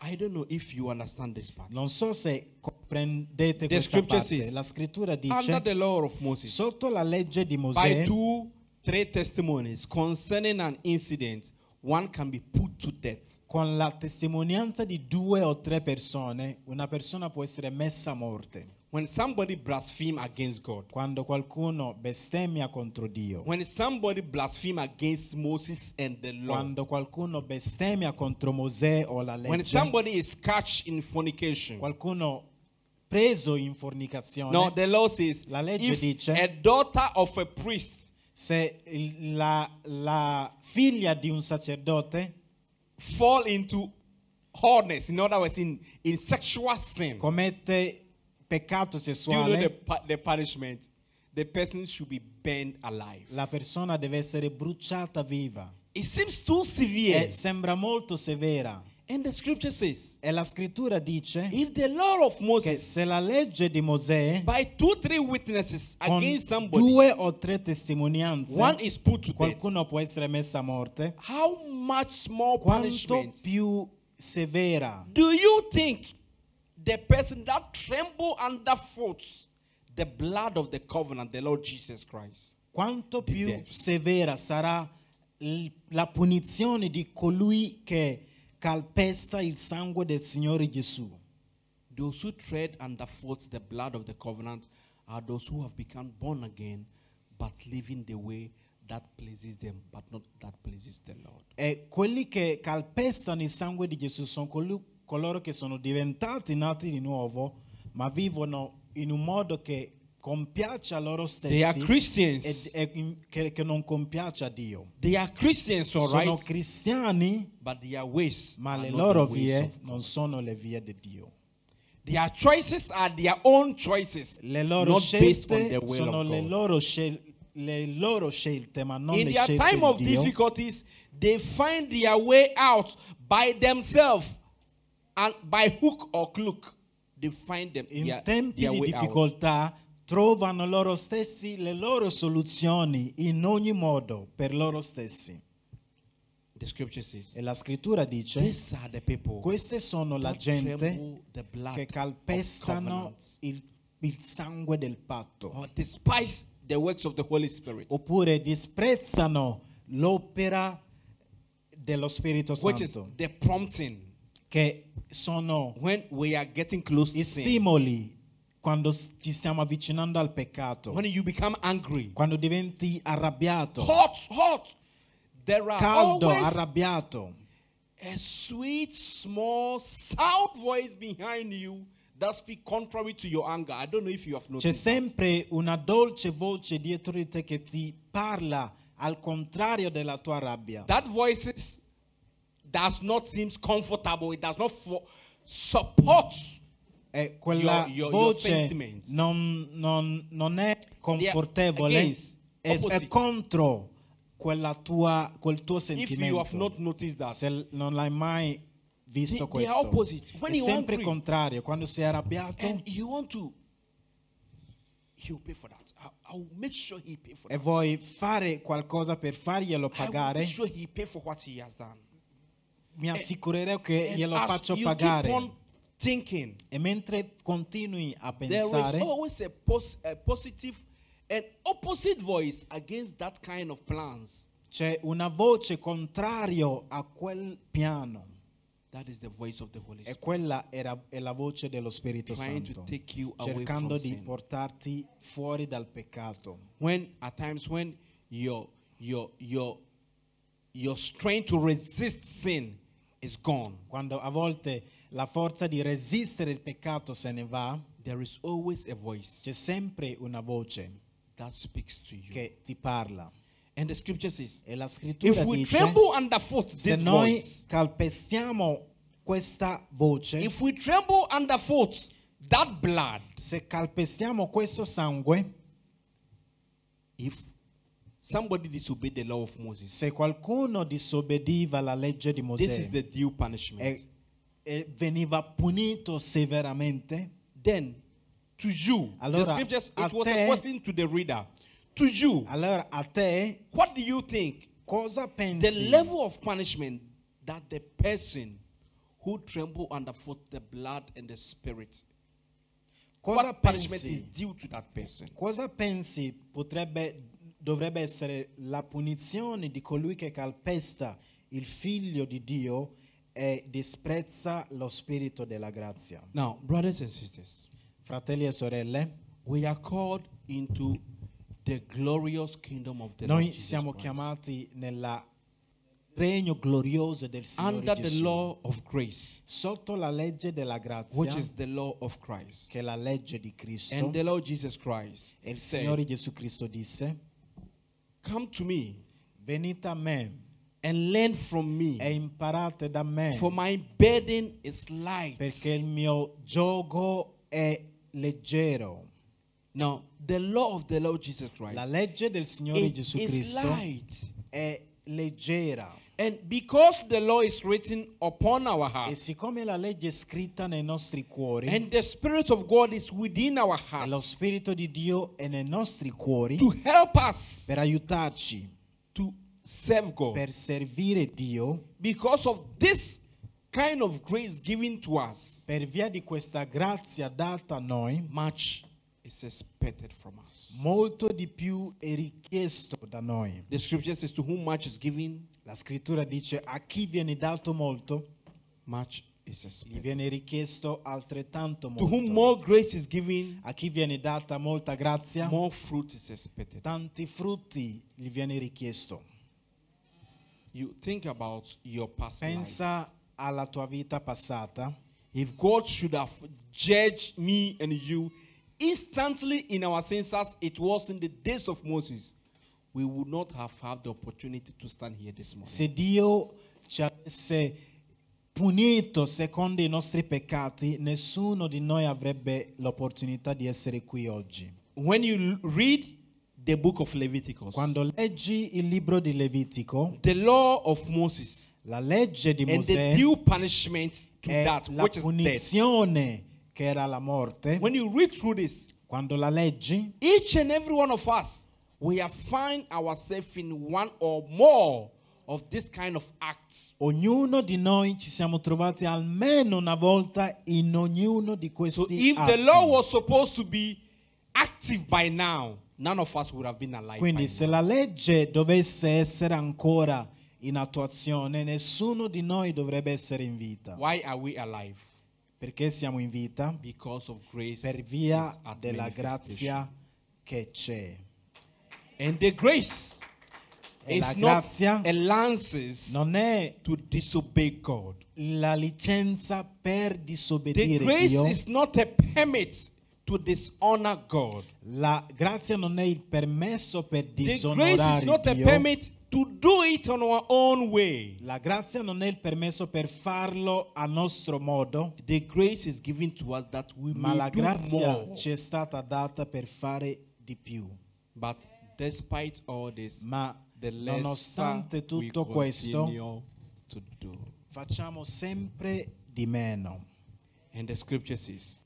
I don't know if you understand this part. Non so se comprendete the questa parte. Says, la scrittura dice Under the law of Moses, sotto la legge di Mosè by two, three testimonies concerning an incident one can be put to death. Con la testimonianza di due o tre persone una persona può essere messa a morte. When somebody blaspheme against God. Quando qualcuno bestemmia contro Dio. When somebody blaspheme against Moses and the law. Quando qualcuno bestemmia contro Mosè o la legge. When somebody is catched in fornication. Qualcuno preso in fornicazione. No, the law says, la legge if dice a daughter of a priest se la, la figlia di un sacerdote fall into hardness, in other words, in, in sexual sin. Commette peccato sessuale, La persona deve essere bruciata viva. E eh, sembra molto severa. Says, e la scrittura dice Moses, che se la legge di Mosè two, con somebody, due o tre testimonianze qualcuno death. può essere messo a morte, quanto più severa the person that tremble underfoot the blood of the covenant, the Lord Jesus Christ. Quanto più severa sarà la punizione di colui che calpesta il sangue del Signore Gesù. Those who tread underfoot the blood of the covenant are those who have become born again, but living the way that pleases them, but not that pleases the Lord. E quelli che calpestano il sangue di Gesù sono colui coloro che sono diventati nati di nuovo, ma vivono in un modo che compiace a loro stessi e, e che, che, non compiace a Dio. sono right, cristiani, ma le loro vie non sono le vie di Dio. Choices, le loro scelte sono le loro, scel- le loro, scelte, ma non In le scelte di Dio. In their time of difficulties, they find their way out by themselves. And by hook or crook, they find them, In their, tempi their di difficoltà out. trovano loro stessi le loro soluzioni in ogni modo per loro stessi. Says, e la scrittura dice, queste sono la gente che calpestano il, il, sangue del patto. Oppure disprezzano l'opera dello Spirito Santo. prompting che sono when we are getting close i stimoli quando ci stiamo avvicinando al peccato when you become angry quando diventi arrabbiato hot hot there are caldo arrabbiato a sweet small sound voice behind you that speak contrary to your anger i don't know if you have noticed c'è sempre that. una dolce voce dietro di te che ti parla al contrario della tua rabbia that voice is does not seem comfortable, it does not support eh, quella your, your, voce your non, non, non, è confortevole, è, è, contro tua, quel tuo sentimento. That, Se non l'hai mai visto they, questo, they è sempre angry, contrario. Quando sei arrabbiato, to, I'll, I'll sure e vuoi fare qualcosa per farglielo pagare? I will make sure he pay for what he has done mi eh, assicurerò che eh, glielo faccio pagare. Thinking, e mentre continui a pensare, a pos- a kind of C'è una voce contraria a quel piano. E quella era, è la voce dello Spirito Santo cercando di portarti fuori dal peccato. When at times when your your your your strength to resist sin is gone, quando a volte la forza di resistere il peccato se ne va, there is always a voice c'è sempre una voce that speaks to you. che ti parla. And the scripture says, e la scrittura if we dice, tremble underfoot se this noi voice, calpestiamo questa voce, if we tremble underfoot that blood, se calpestiamo questo sangue, if Somebody disobeyed the law of Moses. Se qualcuno disobbediva la legge di Mosè. This is the due punishment. E, eh, e eh, veniva punito severamente. Then to you, allora, the scriptures, it was te, a question to the reader. To you, allora, a te, what do you think? Cosa pensi? The level of punishment that the person who trembled underfoot the blood and the spirit Cosa what pensi? punishment is due to that person? Cosa pensi potrebbe dovrebbe essere la punizione di colui che calpesta il figlio di Dio e disprezza lo spirito della grazia. Now, brothers and sisters, fratelli e sorelle, we are called into the glorious kingdom of the Noi Lord siamo Christ. chiamati nella regno glorioso del Signore Under Gesù. the law of grace, sotto la legge della grazia, which is the law of Christ, che è la legge di Cristo. And the Lord Jesus Christ, e il said, Signore Gesù Cristo disse, Come to me. Venita me. And learn from me. E imparate da me. For my burden is light. Perché il mio gioco è leggero. Now, the law of the Lord Jesus Christ. La legge del Signore Gesù Cristo è leggera. And because the law is written upon our hearts, e siccome la legge è scritta nei nostri cuori, and the Spirit of God is within our hearts, lo Spirito di Dio è nei nostri cuori, to help us, per aiutarci, to serve God, per servire Dio, because of this kind of grace given to us, per via di questa grazia data a noi, much is expected from us. Molto di più è richiesto da noi. The scripture says to whom much is given, La scrittura dice a chi viene dato molto, much is gli viene richiesto altrettanto molto. To whom more grace is given, a chi viene data molta grazia, more fruit is expected. tanti frutti gli viene richiesto. You think about your past Pensa life. alla tua vita passata. If God should have judged me and you instantly in our senses, it was in the days of Moses we would not have had the opportunity to stand here this morning. Se Dio ci avesse punito secondo i nostri peccati, nessuno di noi avrebbe l'opportunità di essere qui oggi. When you read the book of Leviticus, Quando leggi il libro di Levitico, the law of Moses, la legge di and the due punishment to e that la which is punizione che era la morte, When you read through this, quando la leggi, each and every one of us we have found ourselves in one or more of this kind of acts. Ognuno di noi ci siamo trovati almeno una volta in ognuno di questi so if atti. the law was supposed to be active by now, none of us would have been alive. Quindi se now. la legge dovesse essere ancora in attuazione, nessuno di noi dovrebbe essere in vita. Why are we alive? Perché siamo in vita? Because of grace per via della grazia che c'è. And the grace e la grazia non è la licenza per disobbedire Dio. La grazia non è il permesso per disonorare Dio. to do it on our own way. La grazia non è il permesso per farlo a nostro modo. The grace is given to us that we Ma may la grazia ci è stata data per fare di più. But Despite all this, ma nonostante tutto questo, facciamo sempre di meno. And the scripture says,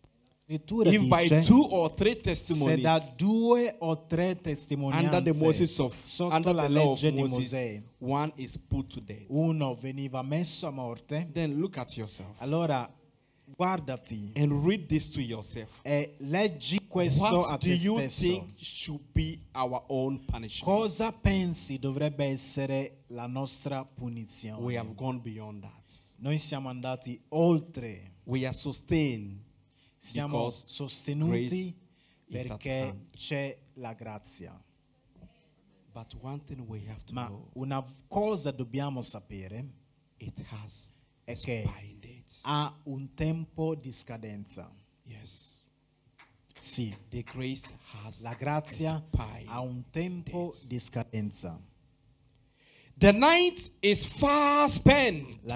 If by two or three testimonies, se da due o tre testimonianze of, sotto la legge di Mosè, uno veniva messo a morte, then look at yourself. allora Guardati. And read this to yourself. E leggi questo What a te stesso. you be our own Cosa pensi dovrebbe essere la nostra punizione? We have gone that. Noi siamo andati oltre. We are Siamo sostenuti perché c'è la grazia. But one thing we have to Ma know, una cosa dobbiamo sapere it has è che ha un tempo di scadenza. Yes. Sì, la grazia ha un tempo date. di scadenza. La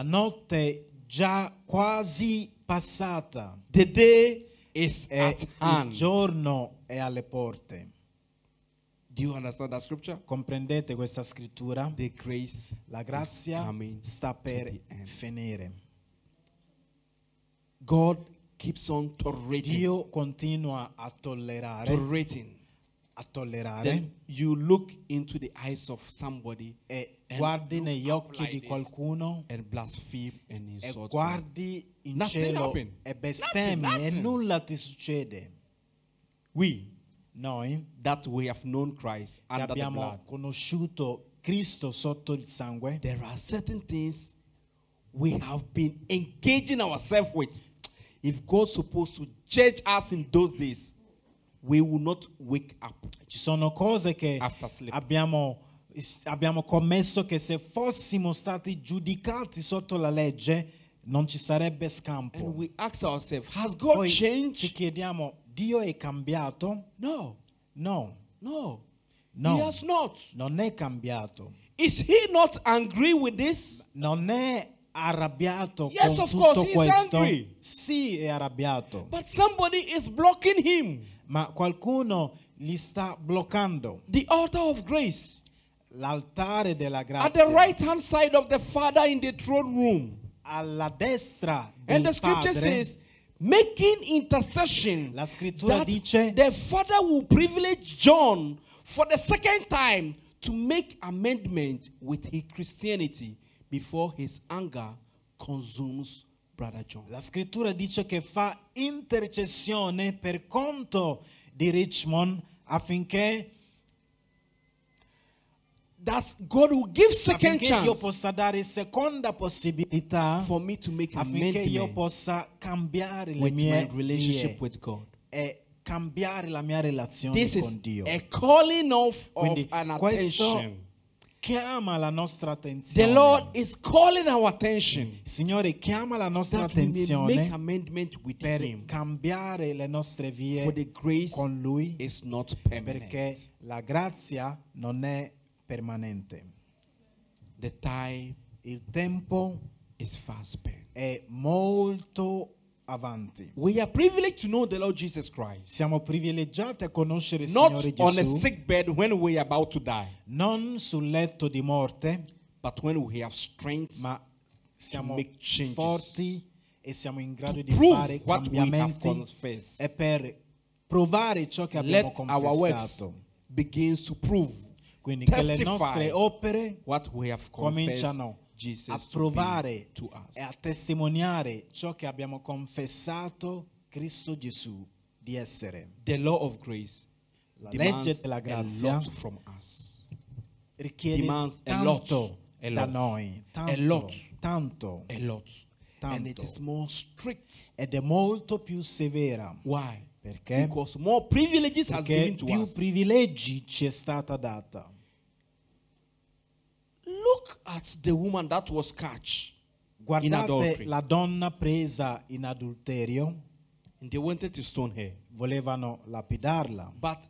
notte è già quasi passata. Il giorno è alle porte. Comprendete questa scrittura? la grazia sta per finire. God keeps on tolerating. Dio continua a tollerare. Tolerating. A tollerare. Then you look into the eyes of somebody e guardi negli occhi like di qualcuno and blaspheme and insult. E guardi in nothing cielo happened. e bestemmi nothing, nothing. e nulla ti succede. We noi that we have known Christ under the blood. conosciuto Cristo sotto il sangue. There are certain things we have been engaging ourselves with. If God supposed to judge us in those days, we will not wake up. Ci sono cose che abbiamo abbiamo commesso che se fossimo stati giudicati sotto la legge non ci sarebbe scampo. And we ask ourselves, has God Poi changed? Ci chiediamo, Dio è cambiato? No. No. No. No. He has not. Non è cambiato. Is he not angry with this? Non è arrabbiato yes, of course, he angry. Sì, è arrabbiato. But somebody is blocking him. Ma qualcuno gli sta bloccando. The altar of grace. L'altare della grazia. At the right hand side of the Father in the throne room. Alla destra del And the scripture padre, says making intercession. La scrittura dice the Father will privilege John for the second time to make amendment with his Christianity before his anger consumes Brother John. La scrittura dice che fa intercessione per conto di Richmond affinché that God will give second chance io possa dare seconda possibilità for me to make affinché io possa cambiare le mie relationship with God e cambiare la mia relazione This con Dio. A calling off Quindi, of an attention chiama la nostra attenzione. The Lord is calling our attention. Signore chiama la nostra that attenzione we make amendment with per him. cambiare le nostre vie For the grace con lui is not permanent. perché la grazia non è permanente. The time, il tempo is fast spent. è molto avanti. We are privileged to know the Lord Jesus Christ. Siamo privilegiati a conoscere il Not Signore Gesù. Not on a sick bed when we are about to die. Non sul letto di morte, but when we have strength ma siamo forti e siamo in grado di fare cambiamenti e per provare ciò che abbiamo Let confessato. Quindi che le nostre opere cominciano a provare e a testimoniare ciò che abbiamo confessato Cristo Gesù di essere. The law of grace, la legge della grazia richiede demands tanto a lot, a lot, da noi, tanto, a lot, tanto, a lot. Tanto. And it is more strict. Ed è molto più severa. Why? Perché? more Perché has given to più us. privilegi ci è stata data. Look at the woman that was catch Guardate la donna presa in adulterio. And they wanted to stone her. Volevano lapidarla. But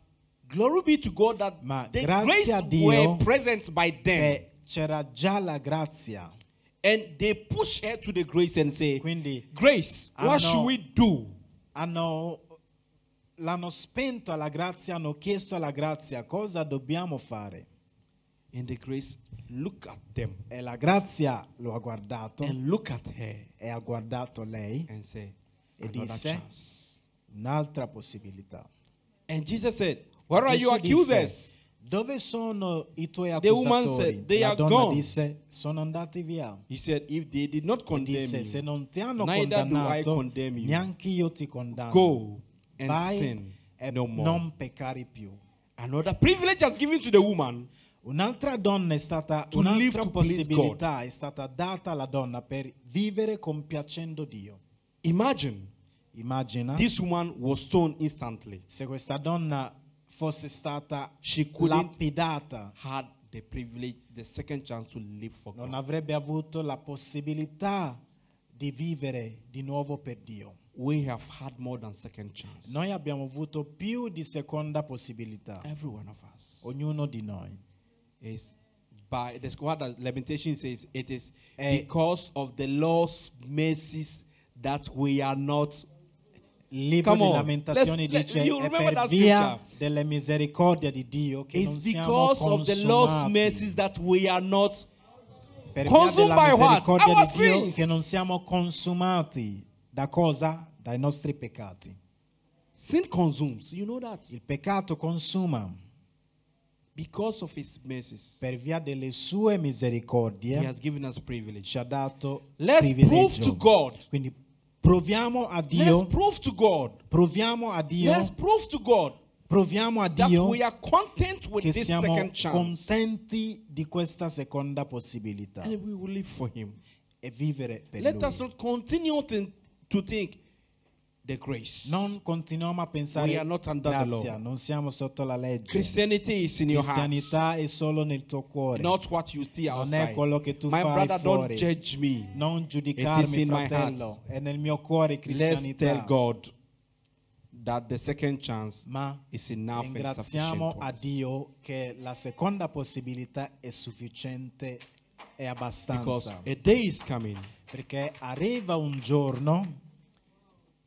glory be to God that Ma the grace a Dio were present by them. C'era già la grazia. And they push her to the grace and say, Quindi, Grace, hanno, what should we do? Hanno, l'hanno spento alla grazia, hanno chiesto alla grazia cosa dobbiamo fare. And the grace Look at them. E la grazia lo ha guardato. And look at her. E ha guardato lei. And say, e disse, un'altra possibilità. And Jesus said, where are your accusers? dove sono i tuoi accusatori? Said, la donna gone. disse, sono andati via. He said, If they did not condemn disse, se non ti hanno condannato, neanche io ti condanno. Go and Vai sin e no more. non peccare più. Another privilege has given to the woman. Un'altra donna è stata, un'altra possibilità è stata data alla donna per vivere compiacendo Dio. Imagine. Immagina. This woman was stoned instantly. Se questa donna fosse stata She lapidata. Had the privilege, the second chance to live for non God. avrebbe avuto la possibilità di vivere di nuovo per Dio. We have had more than second chance. Noi abbiamo avuto più di seconda possibilità. Every one of us. Ognuno di noi. is by the what does lamentation says it is eh. because of the Lord's mercies that we are not Come on, di lamentazioni dice you remember that scripture? di Dio che It's non siamo because of the Lord's mercies that we are not consumed by what? misericordia Our di Dio sins. che non siamo consumati da cosa? dai nostri peccati Sin consumes. You know that. il peccato consuma because of his mercies, per via delle sue misericordie, he has given us privilege. Ci ha dato Let's privilegio. prove to God. Quindi proviamo a Dio. Let's prove to God. Proviamo a Dio. Let's prove to God. Proviamo a Dio that we are content with this siamo second chance. contenti di questa seconda possibilità. And we will live for him. E vivere per Let lui. us not continue to think the grace. Non continuiamo a pensare We are not under grazia, the law. non siamo sotto la legge. Christianity is in your heart. è solo nel tuo cuore. Not what you see non outside. è quello che tu my fai brother, fuori. Don't judge me. Non giudicarmi, fratello. È nel mio cuore cristianità. Let's tell God that the second chance Ma is enough ringraziamo a Dio che la seconda possibilità è sufficiente e abbastanza. Because a day is coming. Perché arriva un giorno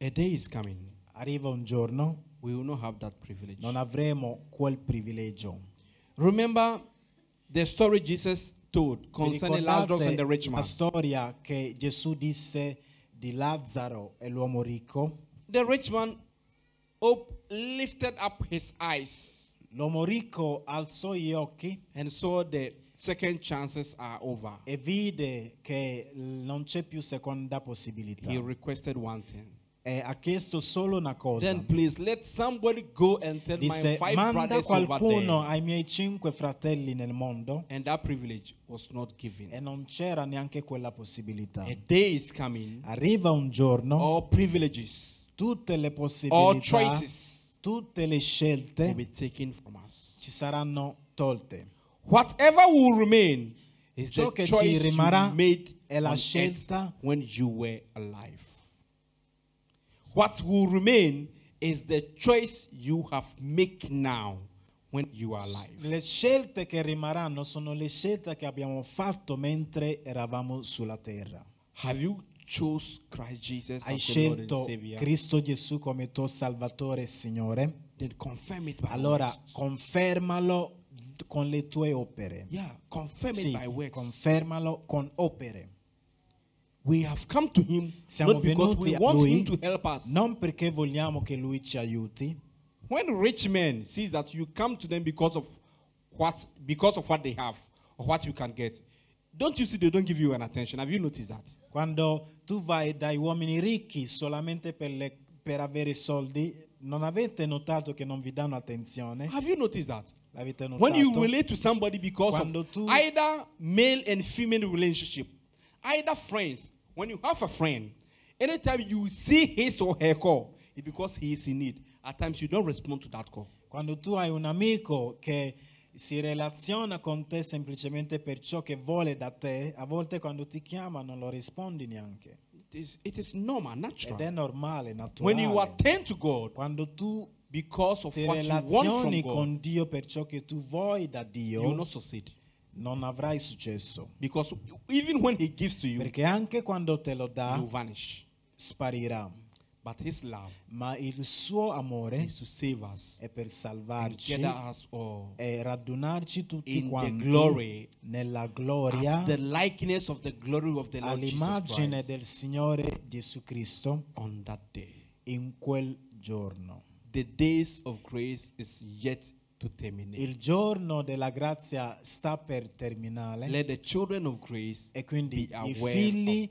a day is coming. Arriva un giorno. We will not have that privilege. Non avremo quel privilegio. Remember the story Jesus told concerning Lazarus and the rich man. La storia che Gesù disse di Lazzaro e l'uomo ricco. The rich man up, lifted up his eyes. L'uomo ricco alzò gli occhi and saw the second chances are over. E vide che non c'è più seconda possibilità. He requested one thing eh, ha chiesto solo una cosa. Then please let somebody go and tell Disse, my five manda qualcuno ai miei cinque fratelli nel mondo. And that privilege was not given. E non c'era neanche quella possibilità. A day is coming. Arriva un giorno. All privileges. Tutte le possibilità. All choices. Tutte le scelte. Will be taken from us. Ci saranno tolte. Whatever will remain is Ciò the che ci rimarrà è la scelta when you were alive What will remain is the choice you have make now when you are alive. Le scelte che rimarranno sono le scelte che abbiamo fatto mentre eravamo sulla terra. Have you chose Christ Jesus Hai scelto Cristo Gesù come tuo Salvatore e Signore? Then confirm it by allora words. confermalo con le tue opere. Yeah, confirm it sì, by words. Confermalo con opere. We have come to him Siamo not because we want him to help us. Non perché vogliamo che lui ci aiuti. When rich men see that you come to them because of what because of what they have or what you can get, don't you see they don't give you an attention? Have you noticed that? Quando tu vai dai uomini ricchi solamente per, le, per avere soldi, non avete notato che non vi danno attenzione? Have you noticed that? L'avete notato? When you relate to somebody because Quando of tu... either male and female relationship, Either friends, when you have a friend, anytime you see his or her call, it's because he is in need. At times you don't respond to that call. Quando tu hai un amico che si relaziona con te semplicemente per ciò che vuole da te, a volte quando ti chiama non lo rispondi neanche. It is, it is normal, natural. Ed è normale, naturale. When you attend to God, quando tu because of ti what you want from God, con Dio per ciò che tu vuoi da Dio, you will not succeed. non avrai successo. Because even when he gives to you, Perché anche quando te lo dà, you vanish. sparirà. But his love Ma il suo amore is to save us è per salvarci and us all e radunarci tutti quanti glory, nella gloria the likeness of the glory of the Lord all'immagine del Signore Gesù Cristo on that day. in quel giorno. The days of grace is yet il giorno della grazia sta per terminare. Let the children of grace e quindi i figli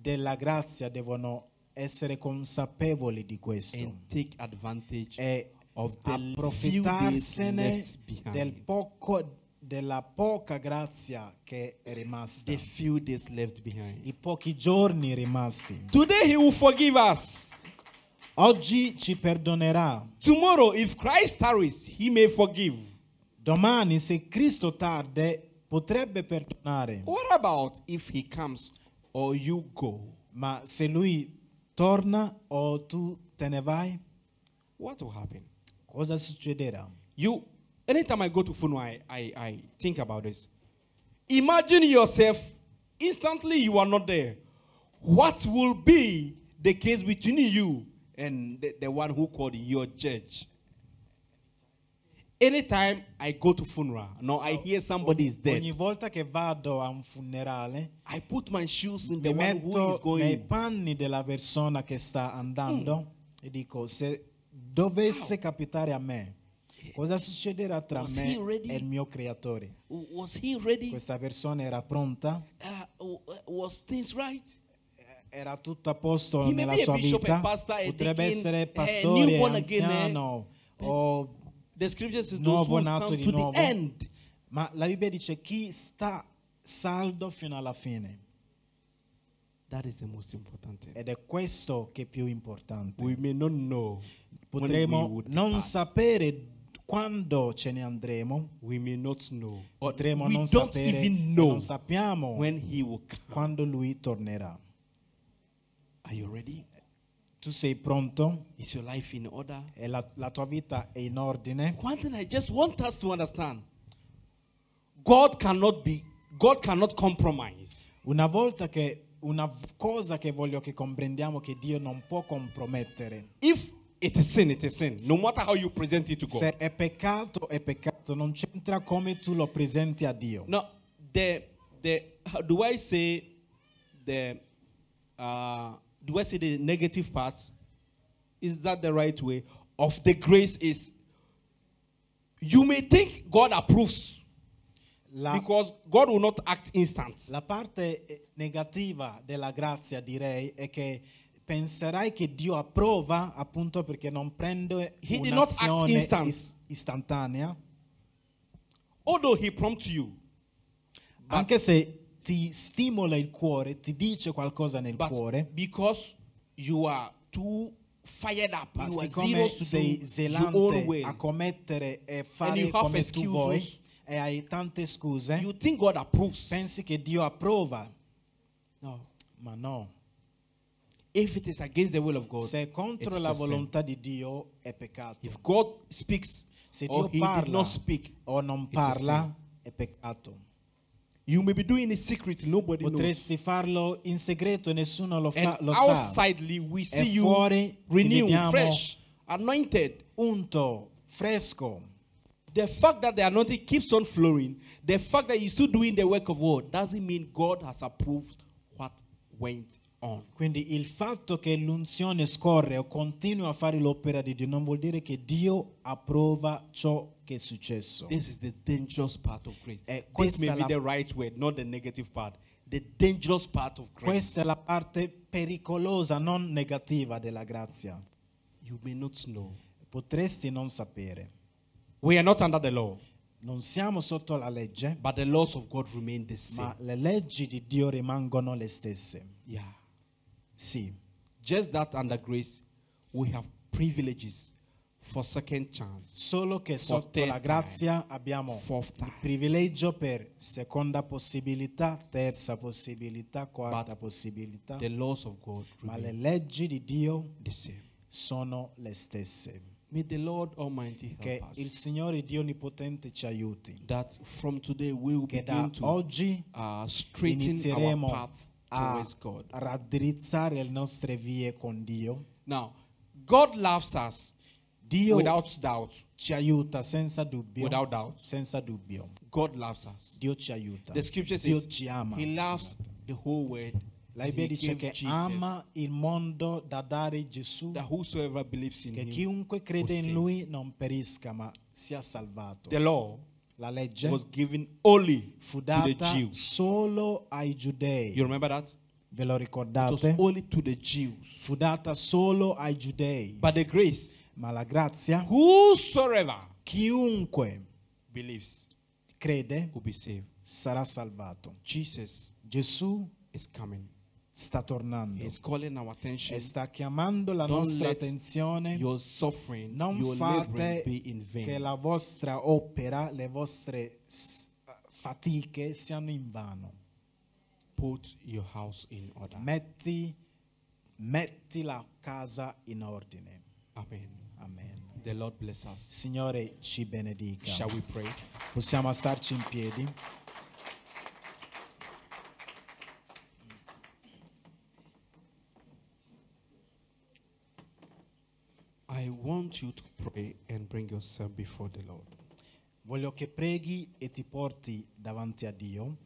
della grazia devono essere consapevoli di questo. And take advantage e of the approfittarsene del poco della poca grazia che è rimasta. The few days left behind. I pochi giorni rimasti. Today he will forgive us. Oggi ci perdonerà. Tomorrow, if Christ tarries, he may forgive. Domani, se Cristo tarde, potrebbe perdonare. What about if he comes or you go? Ma se lui torna o tu te ne vai? What will happen? Cosa succederà? You, anytime I go to Funu, I, I, I think about this. Imagine yourself, instantly you are not there. What will be the case between you and the, the one who called your church. Anytime I go to funeral, no, I hear somebody is dead. Ogni volta che vado a un funerale, I put my shoes in the one who is going. nei panni della persona che sta andando mm. e dico se dovesse How? capitare a me, cosa succederà tra Was me e il mio creatore? Questa persona era pronta? Uh, was things right? era tutto a posto He nella sua vita, potrebbe essere eh, pastore, anziano eh? o nuovo nato di nuovo. Ma la Bibbia dice chi sta saldo fino alla fine. That is the most important thing. Ed è questo che è più importante. we we may not know Potremo non sapere quando ce ne andremo. Potremo non sapere, non sappiamo quando lui tornerà. Are you ready? Tu sei pronto? Is your life in order? E la, la tua vita è in ordine? One I just want us to understand. God cannot be God cannot compromise. Una volta che una cosa che voglio che comprendiamo che Dio non può compromettere. If it is sin, it is sin. No matter how you present it to God. Se è peccato, è peccato. Non c'entra come tu lo presenti a Dio. No, the, the, how do I say the, uh, do I see the negative part? Is that the right way? Of the grace is you may think God approves. La, because God will not act instant. La parte eh, negativa della grazia, direi, è che penserai che Dio approva appunto perché non prende he un'azione instant. is, istantanea. Although he prompted you. Anche se ti stimola il cuore, ti dice qualcosa nel But cuore. Because you are too fired up, Ma you are sei zelante a commettere e fare come tu vuoi e hai tante scuse, pensi che Dio approva. No. Ma no. If it is against the will of God, se è contro la volontà di Dio è peccato. If God speaks, se Dio parla speak, o non parla, è peccato. You may be doing it secretly, nobody Potresti knows. farlo in segreto e nessuno lo, fa, lo sa. Outsidely we see e fuori you renew, fresh, anointed, unto, fresco. The fact that the anointing keeps on flowing, the fact that you're still doing the work of God, doesn't mean God has approved what went on. Quindi il fatto che l'unzione scorre o continua a fare l'opera di Dio non vuol dire che Dio approva ciò che è successo. This is the dangerous part of grace. Eh, This may be the right word, not the negative part. The dangerous part of grace. Questa è la parte pericolosa, non negativa della grazia. You may not know. Potresti non sapere. We are not under the law. Non siamo sotto la legge, but the laws of God remain the same. ma le leggi di Dio rimangono le stesse. Yeah. See, just that under grace we have privileges for second chance. Solo che sotto la grazia abbiamo il privilegio per seconda possibilità, terza possibilità, quarta But possibilità. ma le leggi di Dio sono le stesse. May the Lord Almighty help che us. il Signore Dio Onnipotente ci aiuti. That from today we will che da to, oggi uh, inizieremo our path a raddrizzare le nostre vie con Dio. Now, God loves us Dio without doubt. ci aiuta senza dubbio. Without doubt. Senza dubbio. God loves us. Dio ci aiuta. The scripture Dio says ci ama. He loves the whole world. La Bibbia dice che Jesus, ama il mondo da dare Gesù. That whosoever believes in che him chiunque crede in lui non perisca ma sia salvato. The law La legge was given only to the Jews. solo ai giudei. You remember that? Ve lo ricordate? It was only to the Jews. Fu data solo ai giudei. But the grace, ma la grazia, whosoever, chiunque believes, crede, will be saved. sarà salvato. Jesus Gesù is coming. sta tornando e sta chiamando la Don't nostra attenzione non fate che la vostra opera le vostre fatiche siano in vano Put your house in metti, metti, la casa in ordine Amen. Amen. Signore ci benedica possiamo starci in piedi want you to pray and bring yourself before the Lord. Voglio che preghi e ti porti davanti a Dio.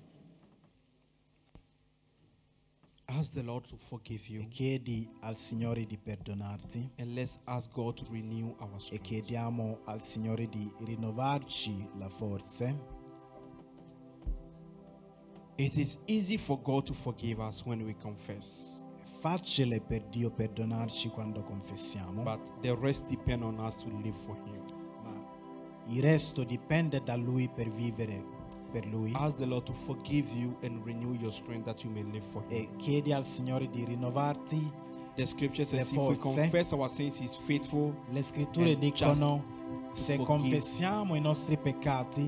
Ask the Lord to forgive you. E chiedi al Signore di perdonarti. And let's ask God to renew our strength. E chiediamo al Signore di rinnovarci la forza. It is easy for God to forgive us when we confess facile per Dio perdonarci quando confessiamo. But the rest on us to live for him. Ma il resto dipende da lui per vivere per lui. Ask the Lord to forgive you and renew your strength that you may live for him. E chiedi al Signore di rinnovarti The scripture says forze, if we confess our sins he's faithful. Le scritture dicono se confessiamo i nostri peccati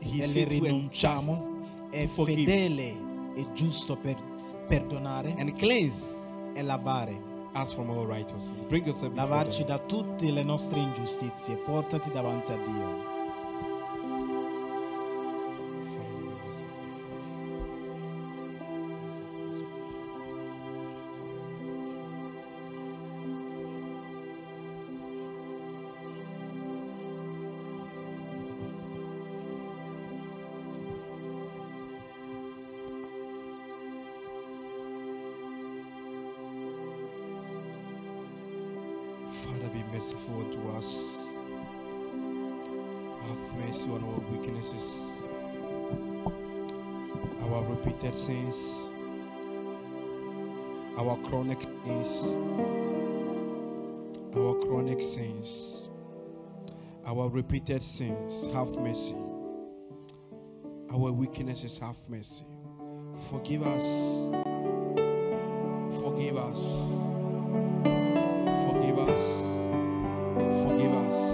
he's e li rinunciamo è fedele e giusto per Dio perdonare and cleanse e lavare us from all righteousness. Bring yourself lavarci da tutte le nostre ingiustizie, portati davanti a Dio. committed sins, have mercy. Our weaknesses, have mercy. Forgive us. Forgive us. Forgive us. Forgive us.